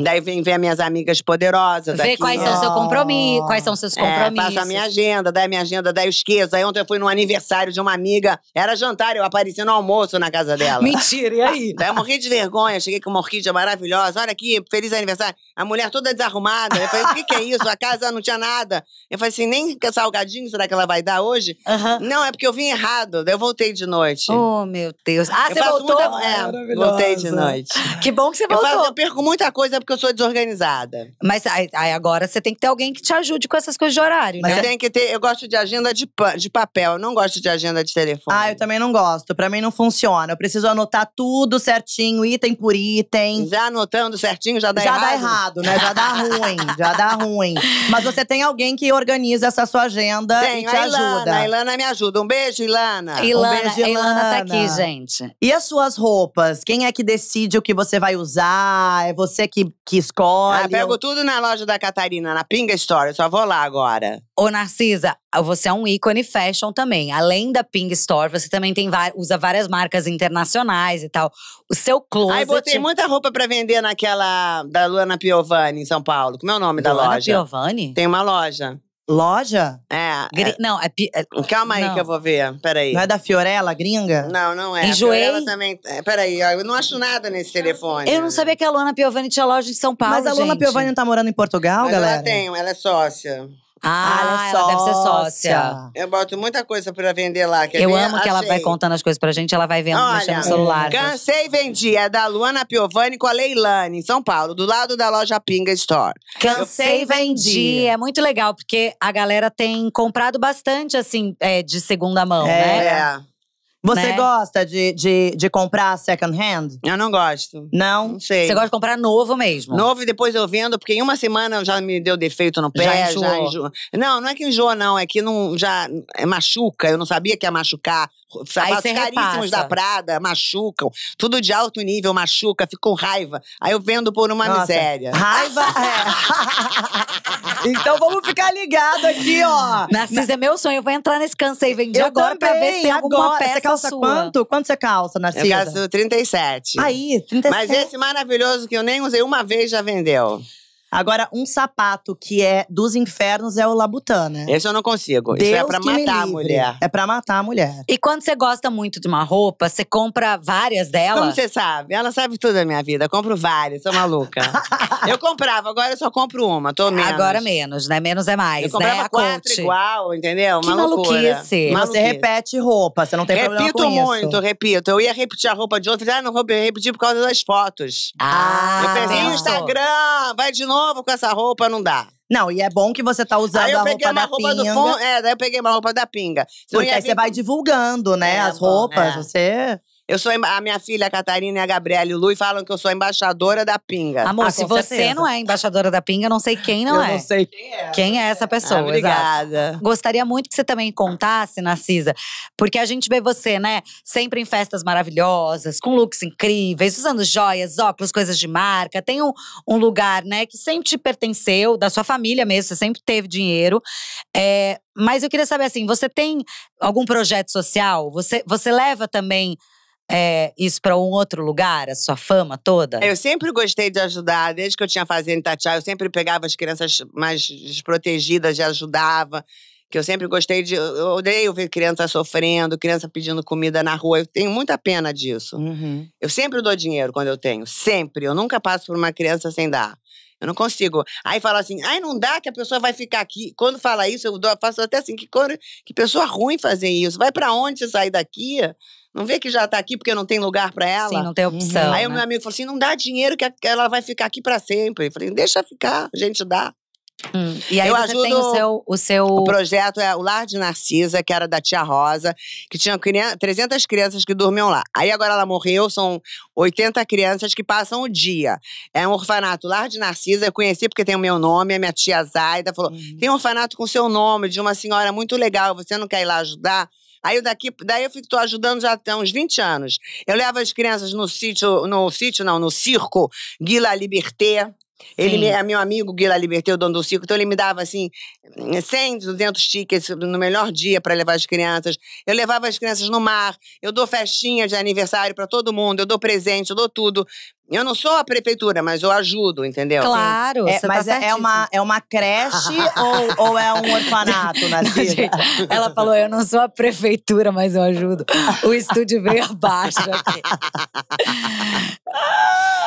C: Daí vem ver minhas amigas poderosas. Ver quais são, seu
B: compromisso, oh. quais são seus é, compromissos. É, faço a minha
C: agenda, daí a minha agenda, daí eu esqueço. Aí ontem eu fui no aniversário de uma amiga. Era jantar, eu apareci no almoço na casa dela. Mentira, e aí? Daí eu morri de vergonha. Cheguei com uma orquídea maravilhosa. Olha aqui, feliz aniversário. A mulher toda desarrumada. Eu falei, o que, que é isso? A casa não tinha nada. Eu falei assim, nem salgadinho será que ela vai dar hoje? Não, é porque eu vim errado. Daí eu voltei de noite. Oh, meu Deus. Ah, eu você voltou? Muita... É, voltei de noite. Que bom que você voltou. Eu, faço, eu perco muita coisa porque eu sou desorganizada.
B: Mas aí, aí agora você tem que ter alguém que te ajude com essas coisas de horário, Mas né? tem
A: que ter. Eu gosto de agenda de, de papel, eu não gosto de agenda de telefone. Ah, eu também não gosto. Pra mim não funciona. Eu preciso anotar tudo certinho, item por item. Já anotando certinho, já dá já errado. Já dá errado, né? Já dá ruim. já dá ruim. Mas você tem alguém que organiza essa sua agenda Tenho, e te a Ilana, ajuda. A Ilana me ajuda. Um beijo, Ilana. Ilana, um beijo, Ilana. Tá Ilana tá aqui, gente. E as suas roupas? Quem é que decide o que você vai usar? É você que que escolhe.
B: Ah, pego
C: tudo na loja da Catarina, na Pinga Store. Eu só vou lá agora.
B: Ô, Narcisa, você é um ícone fashion também. Além da Ping Store, você também tem usa várias marcas internacionais e tal. O seu closet… Ai, botei
C: muita roupa pra vender naquela da Luana Piovani, em São Paulo. Como é o nome Luana da loja? Luana Piovani? Tem uma loja.
B: Loja?
A: É.
C: é. Não, é. Pi... É hum, calma aí não. que eu vou ver. Peraí. Não é da
A: Fiorella, gringa?
B: Não, não é. Enjoei. Ela
C: também. É, peraí, eu não acho nada nesse telefone. Eu não
B: sabia que a Luana Piovani tinha loja em São Paulo. Mas a Luana gente. Piovani não tá morando em Portugal, Mas galera? Ela
C: tem, ela é sócia. Ah, ela, é ela deve ser sócia. Eu boto muita coisa pra vender lá. Quer eu ver? amo que Achei. ela vai
B: contando as coisas pra gente, ela vai vendo, Olha, mexendo no celular.
C: Cansei e vendi. É da Luana Piovani com a Leilani, em São Paulo, do lado da loja Pinga Store. Cansei e vendi.
B: É muito legal, porque a galera tem comprado bastante, assim, é, de segunda mão, é. né? É.
A: Você né? gosta de, de, de, comprar second hand? Eu não gosto. Não? Não sei. Você gosta de comprar novo mesmo? Novo
C: e depois eu vendo, porque em uma semana já me deu defeito no pé. Já enjoou. Já Não, não é que enjoa, não. É que não já é, machuca. Eu não sabia que ia machucar. Sapatos caríssimos da Prada machucam. Tudo de alto nível machuca. Fico com raiva. Aí eu vendo por uma Nossa.
A: miséria. Raiva é. então vamos ficar ligado aqui, ó. Narcisa, é
B: meu sonho. Eu vou entrar nesse cansei. e vender agora também, pra ver se tem agora, alguma peça calça sua. quanto? Quanto
A: você calça, Narcisa? Eu calço 37. Aí, 37. Mas esse
C: maravilhoso que eu nem usei uma vez
A: já vendeu. Agora, um sapato que é dos infernos é o labutana né?
B: Esse eu não consigo. Deus Isso é pra matar a mulher.
A: É pra matar a mulher.
B: E quando você gosta muito de uma roupa, você compra várias dela? Como você sabe? Ela sabe tudo da minha vida. Eu compro várias, sou maluca.
C: eu comprava, agora eu só compro uma, tô menos. Agora
B: menos, né? Menos é mais, eu comprava né? quatro
C: coach. igual, entendeu? Que maluquice. Loucura. Você
A: repete roupa, você não
B: tem repito problema com muito, isso. Repito
C: muito, repito. Eu ia repetir a roupa de outra, ah, não vou repetir por causa das fotos. Ah, Eu pensei no
A: Instagram,
C: vai de novo novo com essa roupa, não dá.
A: Não, e é bom que você tá usando aí eu a roupa uma da roupa pinga. Do fundo,
C: é, daí eu peguei uma roupa da pinga. Porque aí vir... você vai
A: divulgando, né, é, as roupas, é. você…
C: Eu sou a minha filha, a Catarina e a Gabriela e o Lu falam que eu sou embaixadora da pinga. Amor, ah, se você certeza.
B: não é embaixadora da pinga, não sei quem não eu é. Eu não sei quem é. Quem é essa pessoa? Ah, obrigada. Exato. Gostaria muito que você também contasse, Narcisa, porque a gente vê você, né, sempre em festas maravilhosas, com looks incríveis, usando joias, óculos, coisas de marca. Tem um, um lugar, né, que sempre te pertenceu, da sua família mesmo, você sempre teve dinheiro. É, mas eu queria saber assim, você tem algum projeto social? Você, você leva também é, isso para um outro lugar, a sua fama toda? Eu
C: sempre gostei de ajudar, desde que eu tinha fazendo Tatiá, eu sempre pegava as crianças mais desprotegidas e ajudava. Que eu sempre gostei de. Eu odeio ver criança sofrendo, criança pedindo comida na rua. Eu tenho muita pena disso. Uhum. Eu sempre dou dinheiro quando eu tenho. Sempre. Eu nunca passo por uma criança sem dar. Eu não consigo. Aí fala assim, ai, não dá que a pessoa vai ficar aqui. Quando fala isso, eu faço até assim, que, que pessoa ruim fazer isso. Vai para onde você sair daqui? Não vê que já tá aqui porque não tem lugar para ela? Sim, não tem uhum. opção. Uhum. Aí o né? meu amigo falou assim: não dá dinheiro que ela vai ficar aqui para sempre. Eu falei: deixa ficar, a gente dá.
B: Hum. E aí eu você ajudo tem o seu, o seu. O
C: projeto é o Lar de Narcisa, que era da tia Rosa, que tinha 300 crianças que dormiam lá. Aí agora ela morreu, são 80 crianças que passam o dia. É um orfanato. Lar de Narcisa, eu conheci porque tem o meu nome, a minha tia Zaida falou: hum. tem um orfanato com seu nome, de uma senhora muito legal, você não quer ir lá ajudar? Aí daqui, daí eu fico ajudando já há uns 20 anos. Eu levo as crianças no sítio, no sítio não, no circo Guila Liberté, Sim. Ele é meu amigo, Guila o dono do circo, então ele me dava assim 100, 200 tickets no melhor dia para levar as crianças. Eu levava as crianças no mar, eu dou festinha de aniversário para todo mundo, eu dou presente, eu dou tudo. Eu não sou a prefeitura, mas eu ajudo,
A: entendeu? Claro, é, tá mas tá é, uma, é uma creche ou, ou, é um orfanato,
B: Nassida? Ela falou: eu não sou a prefeitura, mas eu ajudo. O estúdio veio abaixo aqui.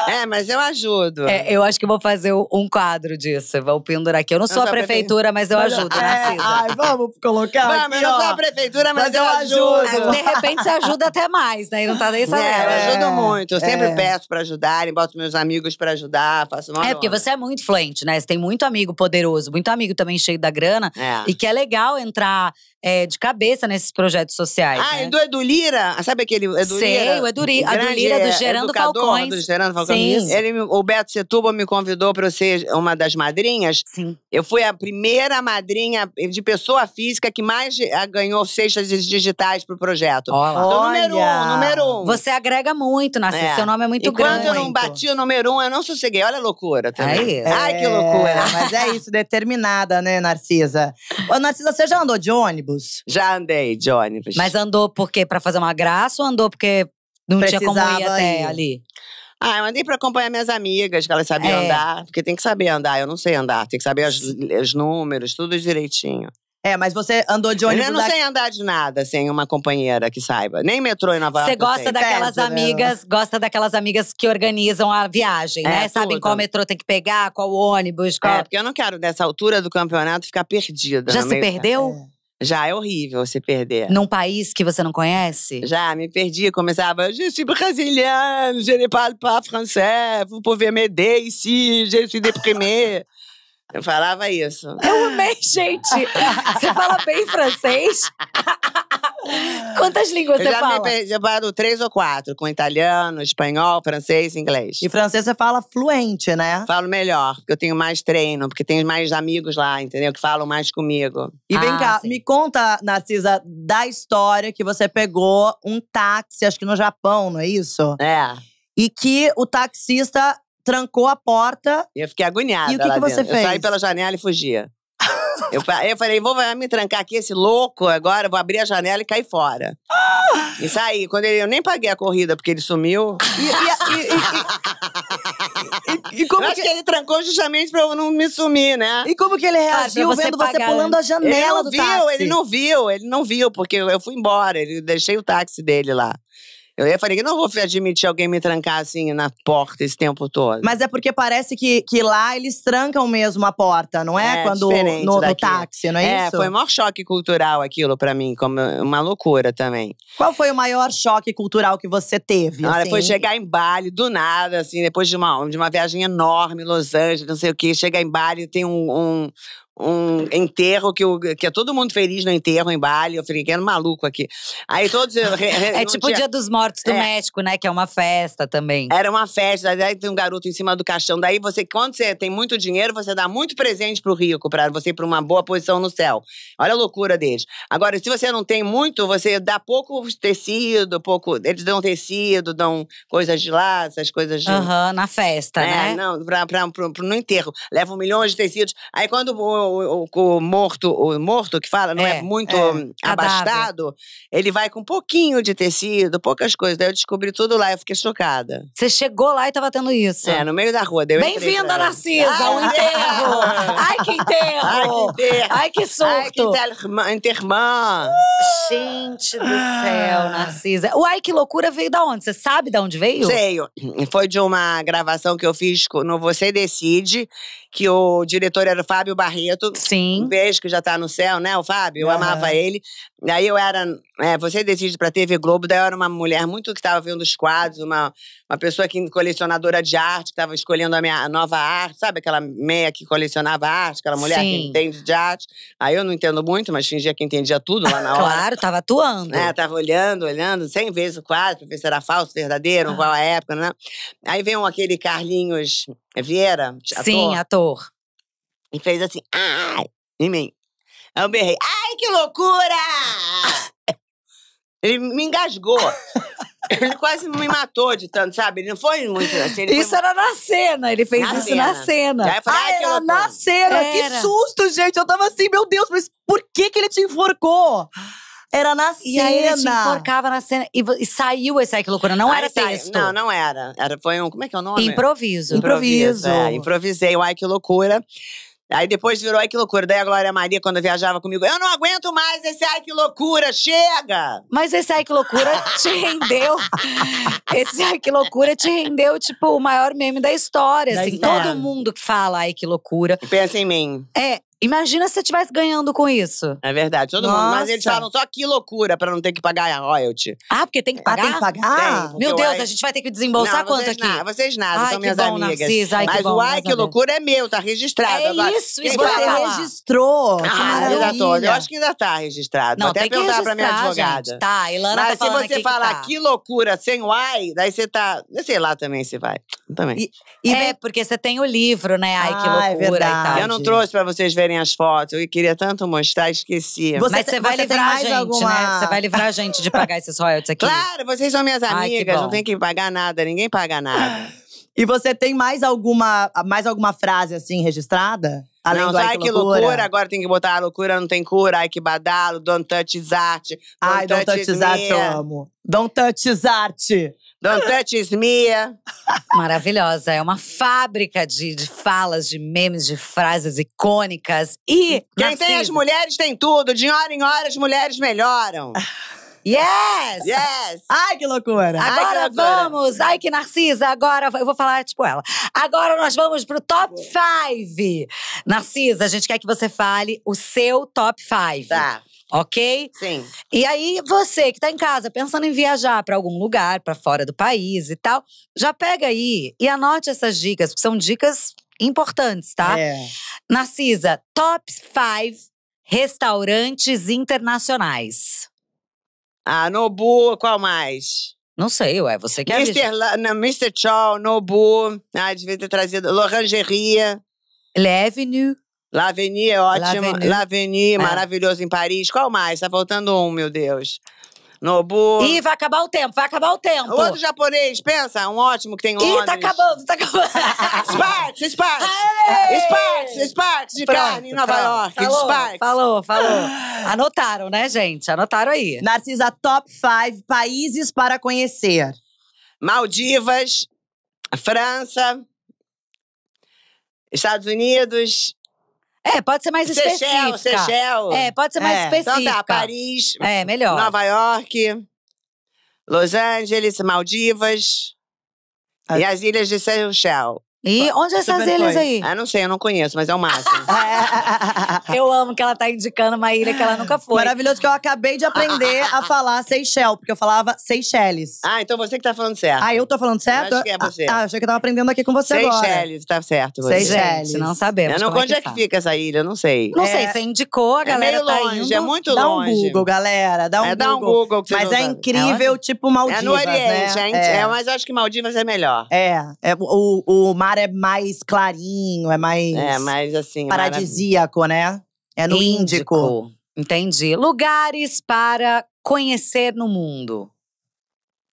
B: É, mas eu ajudo. É, eu acho que vou fazer um quadro disso. Vou pendurar aqui. Eu não sou, eu a prefeitura, prefe... mas eu ajudo, eu, é, ai, vamos colocar. Vamos, aqui, eu não sou a prefeitura, mas, mas eu, eu, ajudo. ajudo. Ah, de repente você ajuda até mais, né? E não tá nem sabendo. É, eu
C: ajudo é, muito. Eu sempre peço pra ajudar ajudarem, boto meus amigos para ajudar, faço uma. É, porque
B: você é muito fluente, né? Você tem muito amigo poderoso, muito amigo também cheio da grana. É. E que é legal entrar é, de cabeça nesses projetos sociais. Ah, né? É do Edu Lira, sabe aquele Edu Sei, Lira? Sei, o Edu, Lira, Edu Lira do Gerando Falcões. Do Gerando Falcões. Sim. Ele, o
C: Beto Setuba me convidou para ser uma das madrinhas. Sim. Eu fui a primeira madrinha de pessoa física que mais ganhou cestas digitais pro projeto. Olha. Então, número um,
A: número um. Você agrega muito, Narcisa. É. Seu nome
C: é muito Enquanto grande. Enquanto eu não bati o número um, eu não sosseguei. Olha a loucura
A: também. Tá é Ai, que loucura. É, mas é isso, determinada, né, Narcisa? Ô, Narcisa, você
B: já andou de ônibus? ônibus? Já andei de ônibus. Mas andou porque para fazer uma graça ou andou porque não Precisava tinha como ir até ir. ali?
C: Ah, eu andei pra acompanhar minhas amigas, que elas sabiam é. andar. Porque tem que saber andar, eu não sei andar. Tem que saber os, os números, tudo direitinho. É, mas você andou de ônibus… Eu não sei
B: da... andar de nada
C: sem assim, uma companheira que saiba. Nem metrô em Nova York Você gosta daquelas né? amigas,
B: gosta daquelas amigas que organizam a viagem, é, né? Tudo. Sabem qual metrô tem que pegar, qual ônibus, qual… É, porque
C: eu não quero, nessa altura do campeonato, ficar perdida. Já se perdeu? Já é horrível se perder. Num
B: país que você não conhece? Já,
C: me perdi. Começava, je suis brasileiro, je ne parle pas français, vous pouvez m'aider ici, je suis déprimé. Eu falava isso. Eu
A: amei, gente. Você
C: fala
B: bem francês? Quantas línguas eu você já fala? Me
C: perdi, eu paro três ou quatro, com italiano, espanhol, francês, inglês. E francês você fala fluente, né? Falo melhor, porque eu tenho mais treino, porque tenho mais amigos lá, entendeu? Que falam mais comigo. E
A: ah, vem cá, sim. me conta, Narcisa, da história que você pegou um táxi, acho que no Japão, não é isso? É. E que o taxista trancou a porta. E eu fiquei agoniada. E o que, que você dentro. fez? Eu saí pela janela e fugia. eu, eu falei, vou me
C: trancar aqui, esse louco, agora vou abrir a janela e cair fora. Ah! e saí. Quando ele, eu nem paguei a corrida, porque ele sumiu. e, e, e, e como eu acho que... que... ele trancou justamente pra eu não me sumir, né? E como que ele reagiu você vendo você pulando a janela ele não do viu, táxi? Ele não viu, ele não viu, porque eu fui embora. Ele deixei o táxi dele lá. Eu ia falei que não vou admitir alguém me trancar assim na porta esse tempo todo.
A: Mas é porque parece que, que lá eles trancam mesmo a porta, não é? é Quando no, no, táxi, não é, é isso? É, foi o maior
C: choque cultural aquilo para mim, como uma loucura também.
A: Qual foi o maior choque cultural que você teve? assim? foi chegar em Bali do nada, assim, depois de uma, de
C: uma viagem enorme, Los Angeles, não sei o quê, chegar em Bali tem um, um um enterro que, eu, que é todo mundo feliz no enterro em Bali. Eu fiquei querendo maluco aqui. Aí todos. Eh, é tipo o Dia dos Mortos do é. México,
B: né? Que é uma festa também. Era uma festa, aí tem um garoto em cima do caixão. Daí
C: você, quando você tem muito dinheiro, você dá muito presente pro rico, para você ir pra uma boa posição no céu. Olha a loucura deles. Agora, se você não tem muito, você dá pouco tecido, pouco. Eles dão tecido, dão coisas de lá, essas coisas de.
B: Aham, uhum, na festa, é, né? Não,
C: pra, pra, pro, no enterro. Levam milhões de tecidos. Aí quando o, o, o morto, o morto que fala, não é, é muito é, abastado, ele vai com um pouquinho de tecido, poucas coisas. Daí eu descobri tudo lá, eu fiquei chocada. Você chegou lá e tava tendo isso? É, no meio da rua. Bem-vinda,
B: Narcisa, Ai, enterro! Ai, que enterro! Ai, que enterro!
C: Ai, que surto! Ai,
B: que enterrmã! Gente do céu, Narcisa. O Ai, que loucura veio da onde? Você sabe de onde veio? Veio.
C: Foi de uma gravação
B: que eu fiz no Você
C: Decide que o diretor era o Fábio Barreto. Sim. Um beijo que já tá no céu, né? O Fábio, eu uhum. amava ele. Daí eu era. É, você decide para TV Globo, daí eu era uma mulher muito que estava vendo os quadros, uma, uma pessoa que colecionadora de arte, que estava escolhendo a minha nova arte, sabe? Aquela meia que colecionava arte, aquela mulher Sim. que entende de arte. Aí eu não entendo muito, mas fingia que entendia tudo lá na hora. claro,
B: tava atuando.
C: É, tava olhando, olhando, cem vezes o quadro, pra ver se era falso, verdadeiro, ah. qual a época, né? Aí vem um, aquele Carlinhos Vieira, ator. Sim, ator. E fez assim, ai, em mim. Aí eu berrei, ai, que loucura! Ele me engasgou. ele quase me matou de tanto, sabe? Ele não foi muito assim, isso foi...
B: era na cena, ele fez na isso cena. na cena. Aí eu falei, ah, ai, era na cena, era. que susto, gente. Eu tava assim, meu Deus, mas por que que ele te enforcou? Era na cena. E aí ele te enforcava na cena. E, e saiu esse Ai Que Loucura, não Ai, era texto. Não,
C: não era. era. Foi um, como é que é o nome? Improviso. Improviso. Improviso. É, improvisei o Ai Que Loucura. Aí depois virou Ai Que Loucura. Daí a Glória Maria, quando viajava comigo, eu não aguento mais esse Ai Que Loucura, chega!
B: Mas esse Ai Que Loucura te rendeu. esse Ai Que Loucura te rendeu, tipo, o maior meme da história. Da assim, história. Todo mundo que fala Ai Que Loucura. Pensa em mim. É, Imagina se você estivesse ganhando com isso. É verdade, todo Nossa. mundo. Mas eles falam só que loucura pra não ter que pagar a royalty. Ah, porque tem que pagar? Ah, tem que pagar? Tem, meu Deus, a gente vai ter que desembolsar não, quanto aqui? Nada, vocês nada, ai, são minhas bom, amigas. Narcisa, ai, mas bom, o ai que loucura
C: é meu, tá registrado. É isso, isso você falar. registrou. Ah, ainda tô. Eu acho que ainda tá registrado. Não, Vou até tem perguntar que pra minha advogada. Gente, tá, Ilana tá mas tá se você falar que, tá. que, loucura sem o ai, daí você tá. Sei lá também se vai. Também. E, é, porque você tem o livro,
B: né? Ai, que ah, é loucura e tal. Eu não
C: trouxe pra vocês verem verem as fotos. Eu queria tanto mostrar, esqueci. Você, Mas você vai livrar a gente, né? alguma... né? Você vai
B: livrar a gente de pagar esses royalties aqui. Claro, vocês são minhas amigas, Ai, não tem
C: que pagar nada, ninguém paga nada.
A: E você tem mais alguma, mais alguma frase assim registrada? Além não, do ai, que loucura. loucura. agora tem que botar a loucura, não tem cura, ai que
B: badalo, don't touch art. Don't ai, touch don't touch art, eu
A: amo. Don't touch art.
B: Dantete ah. Esmia. Maravilhosa. É uma fábrica de, de falas, de memes, de frases icônicas. E. Quem Narciso. tem as
C: mulheres tem tudo. De
B: hora em hora as mulheres melhoram. Ah. Yes! Yes! Ai, que loucura! Agora Ai, que loucura. vamos! Ai, que Narcisa! Agora eu vou falar tipo ela. Agora nós vamos pro top 5. Narcisa, a gente quer que você fale o seu top 5. Tá. Ok? Sim. E aí, você que tá em casa pensando em viajar para algum lugar, para fora do país e tal, já pega aí e anote essas dicas, porque são dicas importantes, tá? É. Narcisa, top 5 restaurantes internacionais. Ah, Nobu, qual mais? Não sei, ué, você quer? Mister
C: La, não, Mr. Chow, Nobu, ah, devia ter trazido, L'Orangeria.
B: L'Avenue.
C: L'Avenue é ótimo. L'Avenue, La é. maravilhoso em Paris. Qual mais? Tá faltando um, meu Deus. Nobu. Ih,
B: vai acabar o tempo, vai acabar o tempo.
C: O outro japonês, pensa, um ótimo que tem Londres. Ih, tá acabando, tá acabando. Sparks, Sparks. Aê! Sparks, Sparks de carne em Nova York. Falou, Sparks.
B: Falou, falou.
A: Anotaram, né, gente? Anotaram aí. Narcisa, top 5 países para conhecer.
C: Maldivas, França, Estados Unidos, é, pode ser mais Seychelles, específica. Seychelles. É, pode ser mais é, específica. Então tá, Paris. É, melhor. Nova York, Los Angeles, Maldivas ah. e as ilhas de Seychelles. E onde é essas ilhas aí? Ah, não sei, eu não conheço, mas é o máximo.
B: eu amo que ela tá indicando uma ilha que ela
A: nunca foi. Maravilhoso que eu acabei de aprender a falar Seychelles, porque eu falava Seychelles. Ah, então você que tá falando certo. Ah, eu tô falando certo? Eu acho que é você. Ah, ah, achei que eu tava aprendendo aqui com você Seychelles, agora. Seychelles, tá certo. Você. Seychelles. Não sabemos. Eu não é onde é que, é que
C: fica essa ilha, eu não sei. Não é, sei, você
A: indicou, a é galera é meio tá longe, É muito longe. Dá um Google, galera, dá um é, Google. Dá um Google Mas é incrível, é tipo Maldivas, É no Oriente, né? é, mas
C: acho que Maldivas é melhor.
A: É, é o, o mar mar é mais clarinho,
B: é mais. É, mais assim. Paradisíaco, né? É no Índico. Índico. Entendi. Lugares para conhecer no mundo.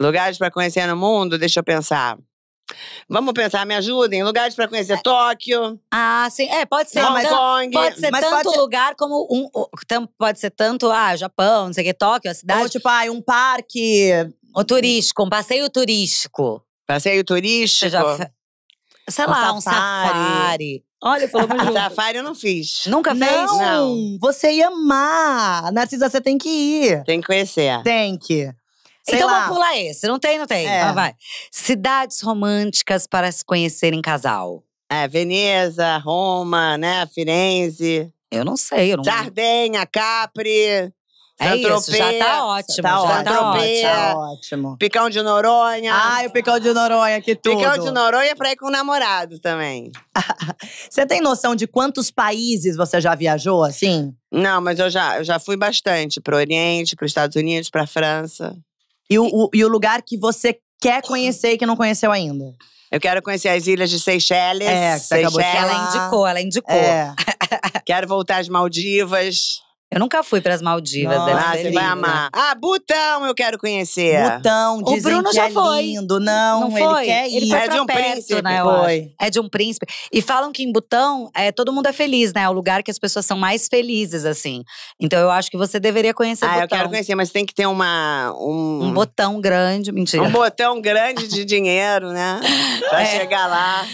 C: Lugares para conhecer no mundo? Deixa eu pensar. Vamos pensar, me ajudem. Lugares para conhecer é. Tóquio.
B: Ah, sim. É, pode ser. Hong Kong. Pode ser mas tanto pode ser... lugar como um. Pode ser tanto, ah, Japão, não sei o que, Tóquio, a cidade. Ou tipo, ah, um parque. O turístico, um passeio turístico.
A: Passeio turístico.
B: Já sei lá, um safari. Um
C: safari. Olha, falamos junto. Safari eu não fiz. Nunca não, fez? Não.
A: Você ia amar. Narcisa, você tem que ir.
B: Tem que conhecer. Tem
A: que. Sei então lá. vamos
B: pular esse. Não tem, não tem. É. Ah, vai. Cidades românticas para se conhecer em casal. É, Veneza, Roma, né? Firenze. Eu não sei. Eu não... Sardenha, Capri. É isso, já tá, tá ótimo. Tá, já tá
C: ótimo. Picão de Noronha. Ai, o picão de Noronha, que tudo. Picão de Noronha é pra ir com o namorado também.
A: você tem noção de quantos países você já viajou, assim?
C: Não, mas eu já, eu já fui bastante. Pro Oriente, pros Estados Unidos, pra França. E o, o, e o lugar que você
A: quer conhecer e que não conheceu ainda?
C: Eu quero conhecer as ilhas de Seychelles. É, que você Seychelles. Ela indicou, ela indicou. É. quero voltar às Maldivas.
A: Eu nunca fui para
B: as Maldivas, Nossa, deve ah, ser você vai amar. Ah, Butão, eu quero conhecer. Butão, dizem o Bruno que já é foi. lindo. Não, não ele foi? quer ir. Ele foi é de um perto, príncipe, né, foi. É de um príncipe. E falam que em Butão, é, todo mundo é feliz, né? É o lugar que as pessoas são mais felizes, assim. Então eu acho que você deveria conhecer ah, Butão. Ah, eu quero conhecer, mas tem que ter uma… Um, um botão grande, mentira. Um
C: botão grande de dinheiro, né? Pra é. chegar lá.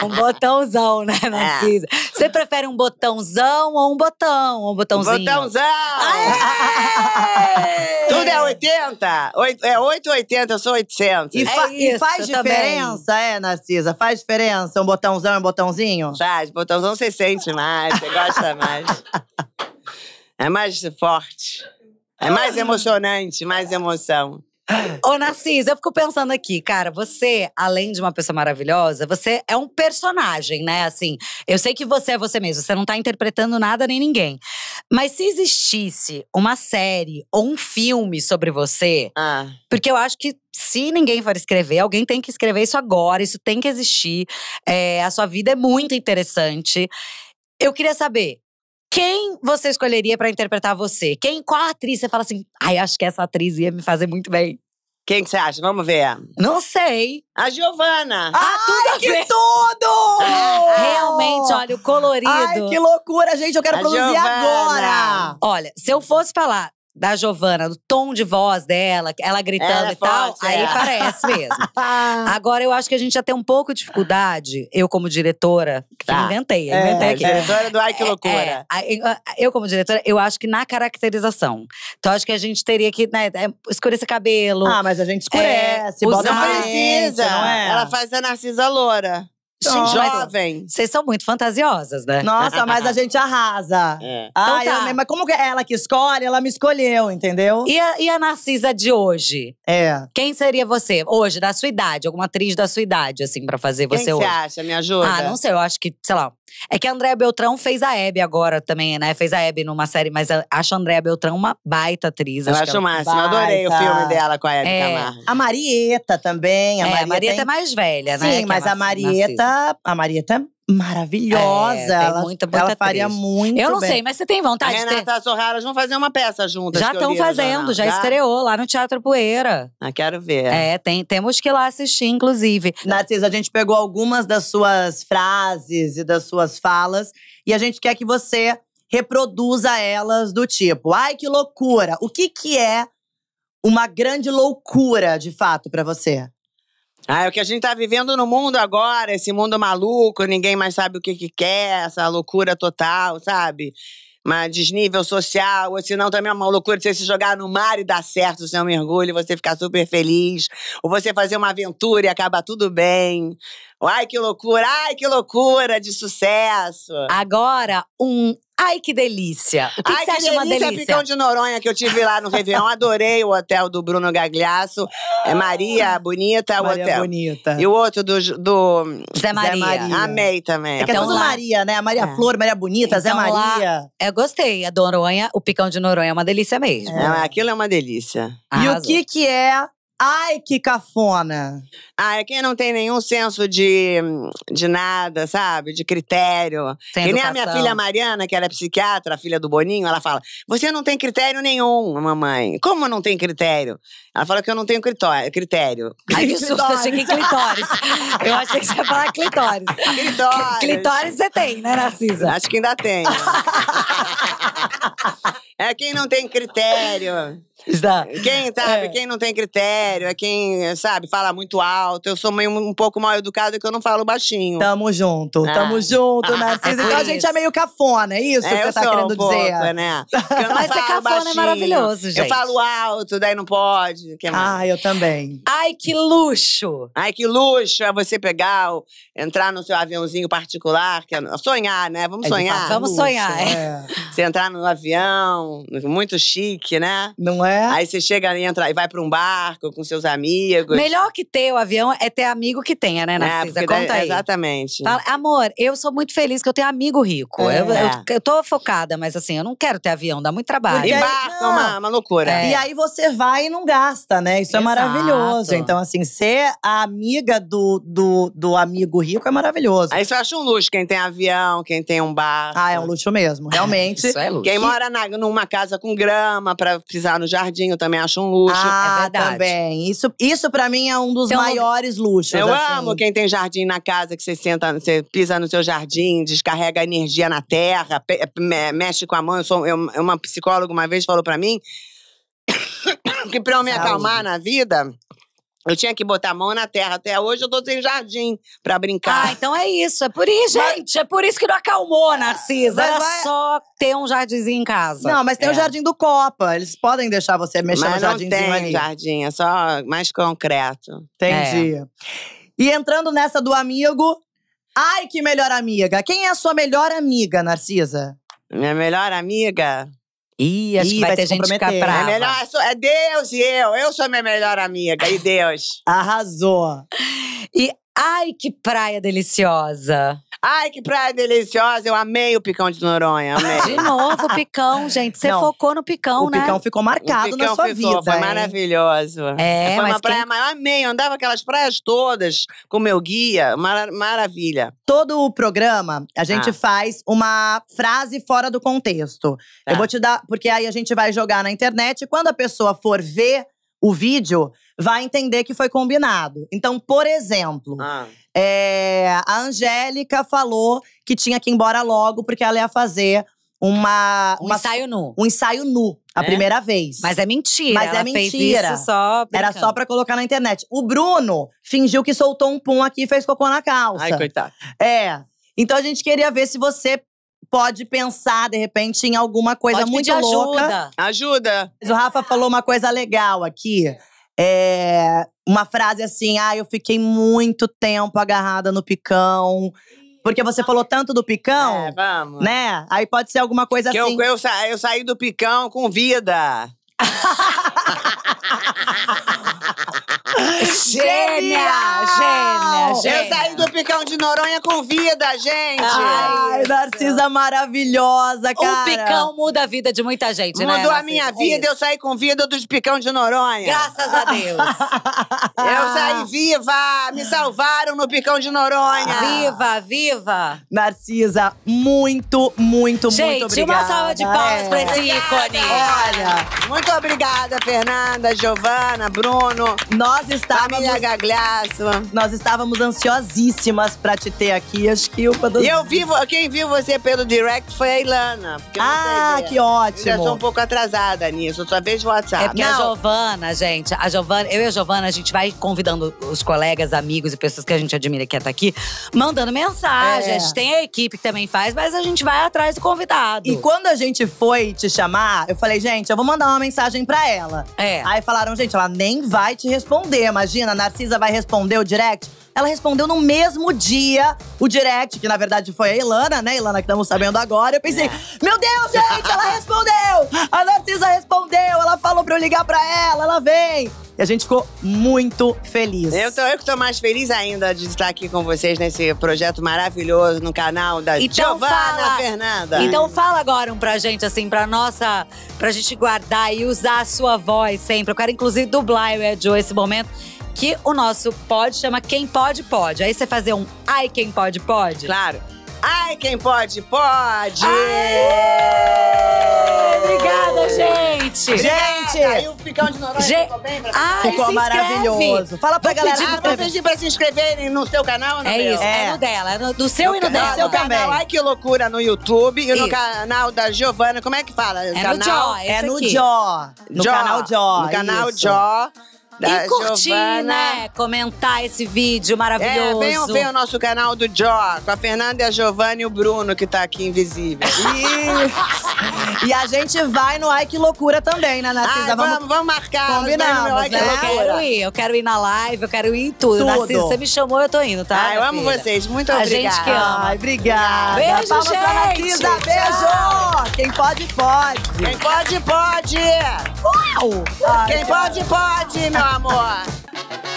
B: É. um botãozão, né, Narcisa? É. Você prefere um botão botãozão ou um botão, ou um botãozinho. Botãozão! Tudo é
C: 80? É oito, é 880, eu sou 800. E, é fa é isso, e faz diferença,
A: também. é, Narcisa? Faz diferença um botãozão e um botãozinho? Faz, botãozão você sente mais, você
C: gosta mais. É mais forte. É mais emocionante, mais emoção.
B: Ô, Narciso, eu fico pensando aqui, cara, você, além de uma pessoa maravilhosa, você é um personagem, né? Assim, eu sei que você é você mesmo, você não tá interpretando nada nem ninguém. Mas se existisse uma série ou um filme sobre você, ah. porque eu acho que se ninguém for escrever, alguém tem que escrever isso agora, isso tem que existir. É, a sua vida é muito interessante. Eu queria saber, quem você escolheria para interpretar você? Quem, qual atriz você fala assim, ai, acho que essa atriz ia me fazer muito bem? Quem que você acha? Vamos ver. Não sei.
C: A Giovana. Ah, Ai,
B: tudo a que ver. tudo! Realmente, olha, o colorido. Ai, que loucura, gente. Eu quero a produzir Giovana. agora. Olha, se eu fosse falar da Giovana, do tom de voz dela, ela gritando é e forte, tal, é. aí parece mesmo. Agora eu acho que a gente já tem um pouco de dificuldade, eu como diretora, tá. inventei, é, inventei aqui. Diretora do Ai Que é, é, Loucura. eu como diretora, eu acho que na caracterização. Então acho que a gente teria que né, é, escurecer cabelo. Ah, mas a gente escurece, é, bota a precisa. Não ela
C: faz a Narcisa
A: Loura. Então, jovem.
B: Vocês são muito fantasiosas, né? Nossa, mas a gente
A: arrasa.
B: É. Ah, então tá. eu, mas como que é ela que escolhe, ela me escolheu, entendeu? E a, e a Narcisa de hoje? É. Quem seria você hoje, da sua idade? Alguma atriz da sua idade, assim, pra fazer Quem você hoje? O que você acha? Me ajuda. Ah, não sei, eu acho que, sei lá, é que a Andréa Beltrão fez a Hebe agora também, né? Fez a Hebe numa série, mas acho a Andréa Beltrão uma baita atriz. Eu acho, acho o máximo. Baita. Adorei o filme dela com a Hebe é. Camargo. A Marieta também. A é, Marieta, Marieta tem... é mais velha, né? Sim, é mas a
A: Marieta, a Marieta maravilhosa. É, ela, muita, muita ela faria atriz. muito. Eu
C: não bem. sei, mas
B: você tem vontade Renata de.
C: Renata ter... Sorraras vão fazer uma peça juntas. Já estão fazendo, já, já, estreou
B: lá no Teatro Poeira. Ah, quero ver. É, tem, temos que ir lá assistir, inclusive. Narcisa, a gente
A: pegou algumas das suas frases e das suas falas e a gente quer que você reproduza elas do tipo: ai, que loucura! O que, que é uma grande loucura, de fato, para você?
C: Ah, é o que a gente tá vivendo no mundo agora, esse mundo maluco, ninguém mais sabe o que, que quer, essa loucura total, sabe? Mas desnível social, ou senão também é uma loucura você se jogar no mar e dar certo o seu mergulho, você ficar super feliz, ou você fazer uma aventura e acaba tudo bem. Ai, que loucura! Ai, que loucura de sucesso!
B: Agora, um Ai, que delícia! O que, Ai, que que delícia, uma delícia? Picão
C: de Noronha que eu tive lá no Réveillon. Adorei o hotel do Bruno Gagliasso. É Maria Bonita o Maria hotel. Bonita. E o outro do, do Zé, Maria. Zé Maria. Amei também. É que é então, é tudo
B: Maria, né? Maria é. Flor, Maria Bonita, então, Zé Maria. Lá, é, eu gostei. A Noronha, o Picão de Noronha é uma delícia mesmo. É,
C: aquilo é uma delícia.
B: Arrasou. E o que que é Ai, que cafona! Ah, é quem não tem nenhum senso
C: de, de nada, sabe? De critério. Sem que nem a minha filha Mariana, que ela é psiquiatra, a filha do Boninho, ela fala: Você não tem critério nenhum, mamãe. Como não tem critério? Ela fala que eu não tenho critório, critério. Ai, que
B: susto, achei que clitóris. eu achei que você ia falar clitóris. Clitóris. clitóris você tem, né,
C: Narcisa? Acho que ainda tem. é quem não tem critério. Está. Quem sabe, é. quem não tem critério, é quem, sabe, fala muito alto. Eu sou meio um pouco mal educada que eu não falo baixinho. Tamo junto, ah. tamo junto, é Narcisa. então a gente é
A: meio cafona, é isso é, que você tá querendo um dizer. Pouco, né? Mas ser cafona é baixinho. é maravilhoso, gente. Eu falo
C: alto, daí não pode. Que Ah, eu também. Ai, que luxo! Ai, que luxo é você pegar, entrar no seu aviãozinho particular, que é sonhar, né? Vamos é sonhar. vamos luxo, sonhar. É. é. Você entrar no avião, muito chique, né?
A: Não é? Aí
C: você chega e entra e vai pra um barco com seus amigos. Melhor
B: que ter o avião é ter amigo que tenha, né, é, Narcisa? É, Conta daí, aí. Exatamente. Fala, amor, eu sou muito feliz que eu tenho amigo rico. É. Eu, eu, eu, tô focada, mas assim, eu não quero ter avião, dá muito trabalho. E barco é uma, uma loucura. É. E aí você vai e não gasta, né? Isso é Exato. é maravilhoso. Então,
A: assim, ser a amiga
B: do, do, do
A: amigo rico é maravilhoso. Aí
C: você acha um luxo quem tem avião, quem tem um barco. Ah, é um luxo mesmo, realmente. É é quem mora na, numa casa com grama pra pisar no jardim, também acho um luxo. Ah, é ah, verdade.
A: também. Isso, isso pra mim é um dos então, maiores luxos. Eu assim. amo
C: quem tem jardim na casa, que você senta, você pisa no seu jardim, descarrega energia na terra, mexe com a mão. Eu sou, eu, uma psicóloga uma vez falou pra mim que pra eu me Saúde. acalmar na vida, eu tinha que botar a mão na terra. Até hoje eu tô sem jardim
A: pra brincar. Ah,
B: então é isso. É por isso, mas, gente. É por isso que não acalmou, Narcisa. Era vai... só
A: ter um jardinzinho em casa. Não, mas tem é. o jardim do Copa. Eles podem deixar você mexer mas no jardinzinho tem ali.
C: jardim. É só mais concreto. Entendi. É.
A: E entrando nessa do amigo… Ai, que melhor amiga. Quem é a sua melhor amiga, Narcisa?
C: Minha melhor amiga… Ih, acho Ih, que vai, vai ter gente ficar é brava. É, melhor, é Deus e eu. Eu sou minha melhor amiga. E Deus. Arrasou. E Ai, que praia deliciosa! Ai, que praia deliciosa! Eu amei o picão de Noronha, amei. De novo,
B: o picão, gente. Você focou no picão, o né? O picão ficou marcado picão na sua ficou, vida. Foi hein?
C: maravilhoso. É, foi uma praia maior, amei. Eu andava aquelas praias todas com meu guia.
A: Mar maravilha. Todo o programa, a gente ah. faz uma frase fora do contexto. Tá. Eu vou te dar, porque aí a gente vai jogar na internet. Quando a pessoa for ver o vídeo, vai entender que foi combinado. Então, por exemplo, ah. é, a Angélica falou que tinha que ir embora logo porque ela ia fazer uma, um uma, ensaio nu. Um ensaio nu, a é? primeira vez. Mas é mentira. Mas é ela é mentira. só Era só pra colocar na internet. O Bruno fingiu que soltou um pum aqui e fez cocô na calça. Ai, coitado. É. Então a gente queria ver se você pode pensar, de repente, em alguma coisa pode muito louca. Ajuda. Mas o Rafa falou uma coisa legal aqui. É uma frase assim: ah, eu fiquei muito tempo agarrada no picão. Porque você falou tanto do picão. É, vamos. Né? Aí pode ser alguma coisa que assim. Eu, eu, sa eu saí do picão com vida.
B: Gênia! Gênia, gênia. Eu
A: saí do Picão de Noronha com vida, gente! Ai, Isso. Narcisa maravilhosa,
C: cara! O Picão muda a vida de muita gente, Mudou né? Mudou a minha é vida, eu saí com vida do Picão de Noronha. Graças a Deus! eu saí viva! Me salvaram no Picão de
A: Noronha! Viva, viva! Narcisa, muito, muito, gente, muito obrigada. Gente, uma salva de palmas é. pra esse obrigada. ícone! Olha, muito obrigada, Fernanda,
C: Giovana, Bruno. Nós estamos estávamos. Família Gagliasso. Nós estávamos ansiosíssimas
A: pra te ter aqui. Acho que o. E eu
C: vivo. quem viu você pelo direct foi a Ilana. Ah, é. que ótimo. Eu já sou um pouco atrasada nisso, eu só vejo o WhatsApp. É porque Não. a
B: Giovana, gente, a Giovana, eu e a Giovana, a gente vai convidando os colegas, amigos e pessoas que a gente admira que é tá aqui, mandando mensagens. É. tem a equipe que também faz, mas a gente vai atrás do convidado. E
A: quando a gente foi te chamar, eu falei, gente, eu vou mandar uma mensagem pra ela. É. Aí falaram, gente, ela nem vai te responder, mas Imagina, Narcisa vai responder o direct ela respondeu no mesmo dia o direct, que na verdade foi a Ilana, né? Ilana que estamos sabendo agora. Eu pensei, é. meu Deus, gente, ela respondeu! A Narcisa respondeu, ela falou pra eu ligar pra ela, ela vem! E a gente ficou muito feliz. Eu,
C: tô, eu que tô mais feliz ainda de estar aqui com vocês nesse projeto maravilhoso no canal da então Giovana fala,
B: Fernanda. Então fala agora um pra gente, assim, pra nossa. pra gente guardar e usar a sua voz sempre. Eu quero, inclusive, dublar o Ed Joe esse momento que o nosso pod chama Quem Pode Pode. Aí você fazer um Ai Quem Pode Pode. Claro. Ai Quem Pode Pode! Aê! Obrigada, gente! Gente!
C: Aí o Picão de Noronha Ge ficou bem pra Ai, Ficou maravilhoso. Fala pra Vou galera. Ah, pedir ah, pra... pra se inscreverem no seu canal, é? Meu? isso, é. é no
B: dela. É no, do seu no e no dela. No seu canal
C: Ai Que Loucura no YouTube e isso. no canal da
B: Giovana. Como é que fala? É canal? no Jó. É no Jó. No canal Jó. No canal Jó. Da e curtir, Giovana. né? Comentar esse vídeo maravilhoso. É, venham ver o
C: nosso canal do Jó, com a Fernanda e a Giovanna e o Bruno, que tá aqui invisível. Isso.
B: e a gente vai no Ai Que Loucura também, né, Narcisa? Ai, ah, vamos, vamos marcar. Combinamos, no Ai, né? Eu quero ir, eu quero ir na live, eu quero ir em tudo. tudo. Narcisa, você me chamou, eu tô indo, tá? Ai, ah, eu amo vocês, muito a obrigada. A gente que ama. Ai, obrigada. Beijo, Palmas gente. Pra Narcisa,
A: beijo. Quem pode, pode. Quem pode, pode. Uau. Ai, Quem pode, pode, meu amor.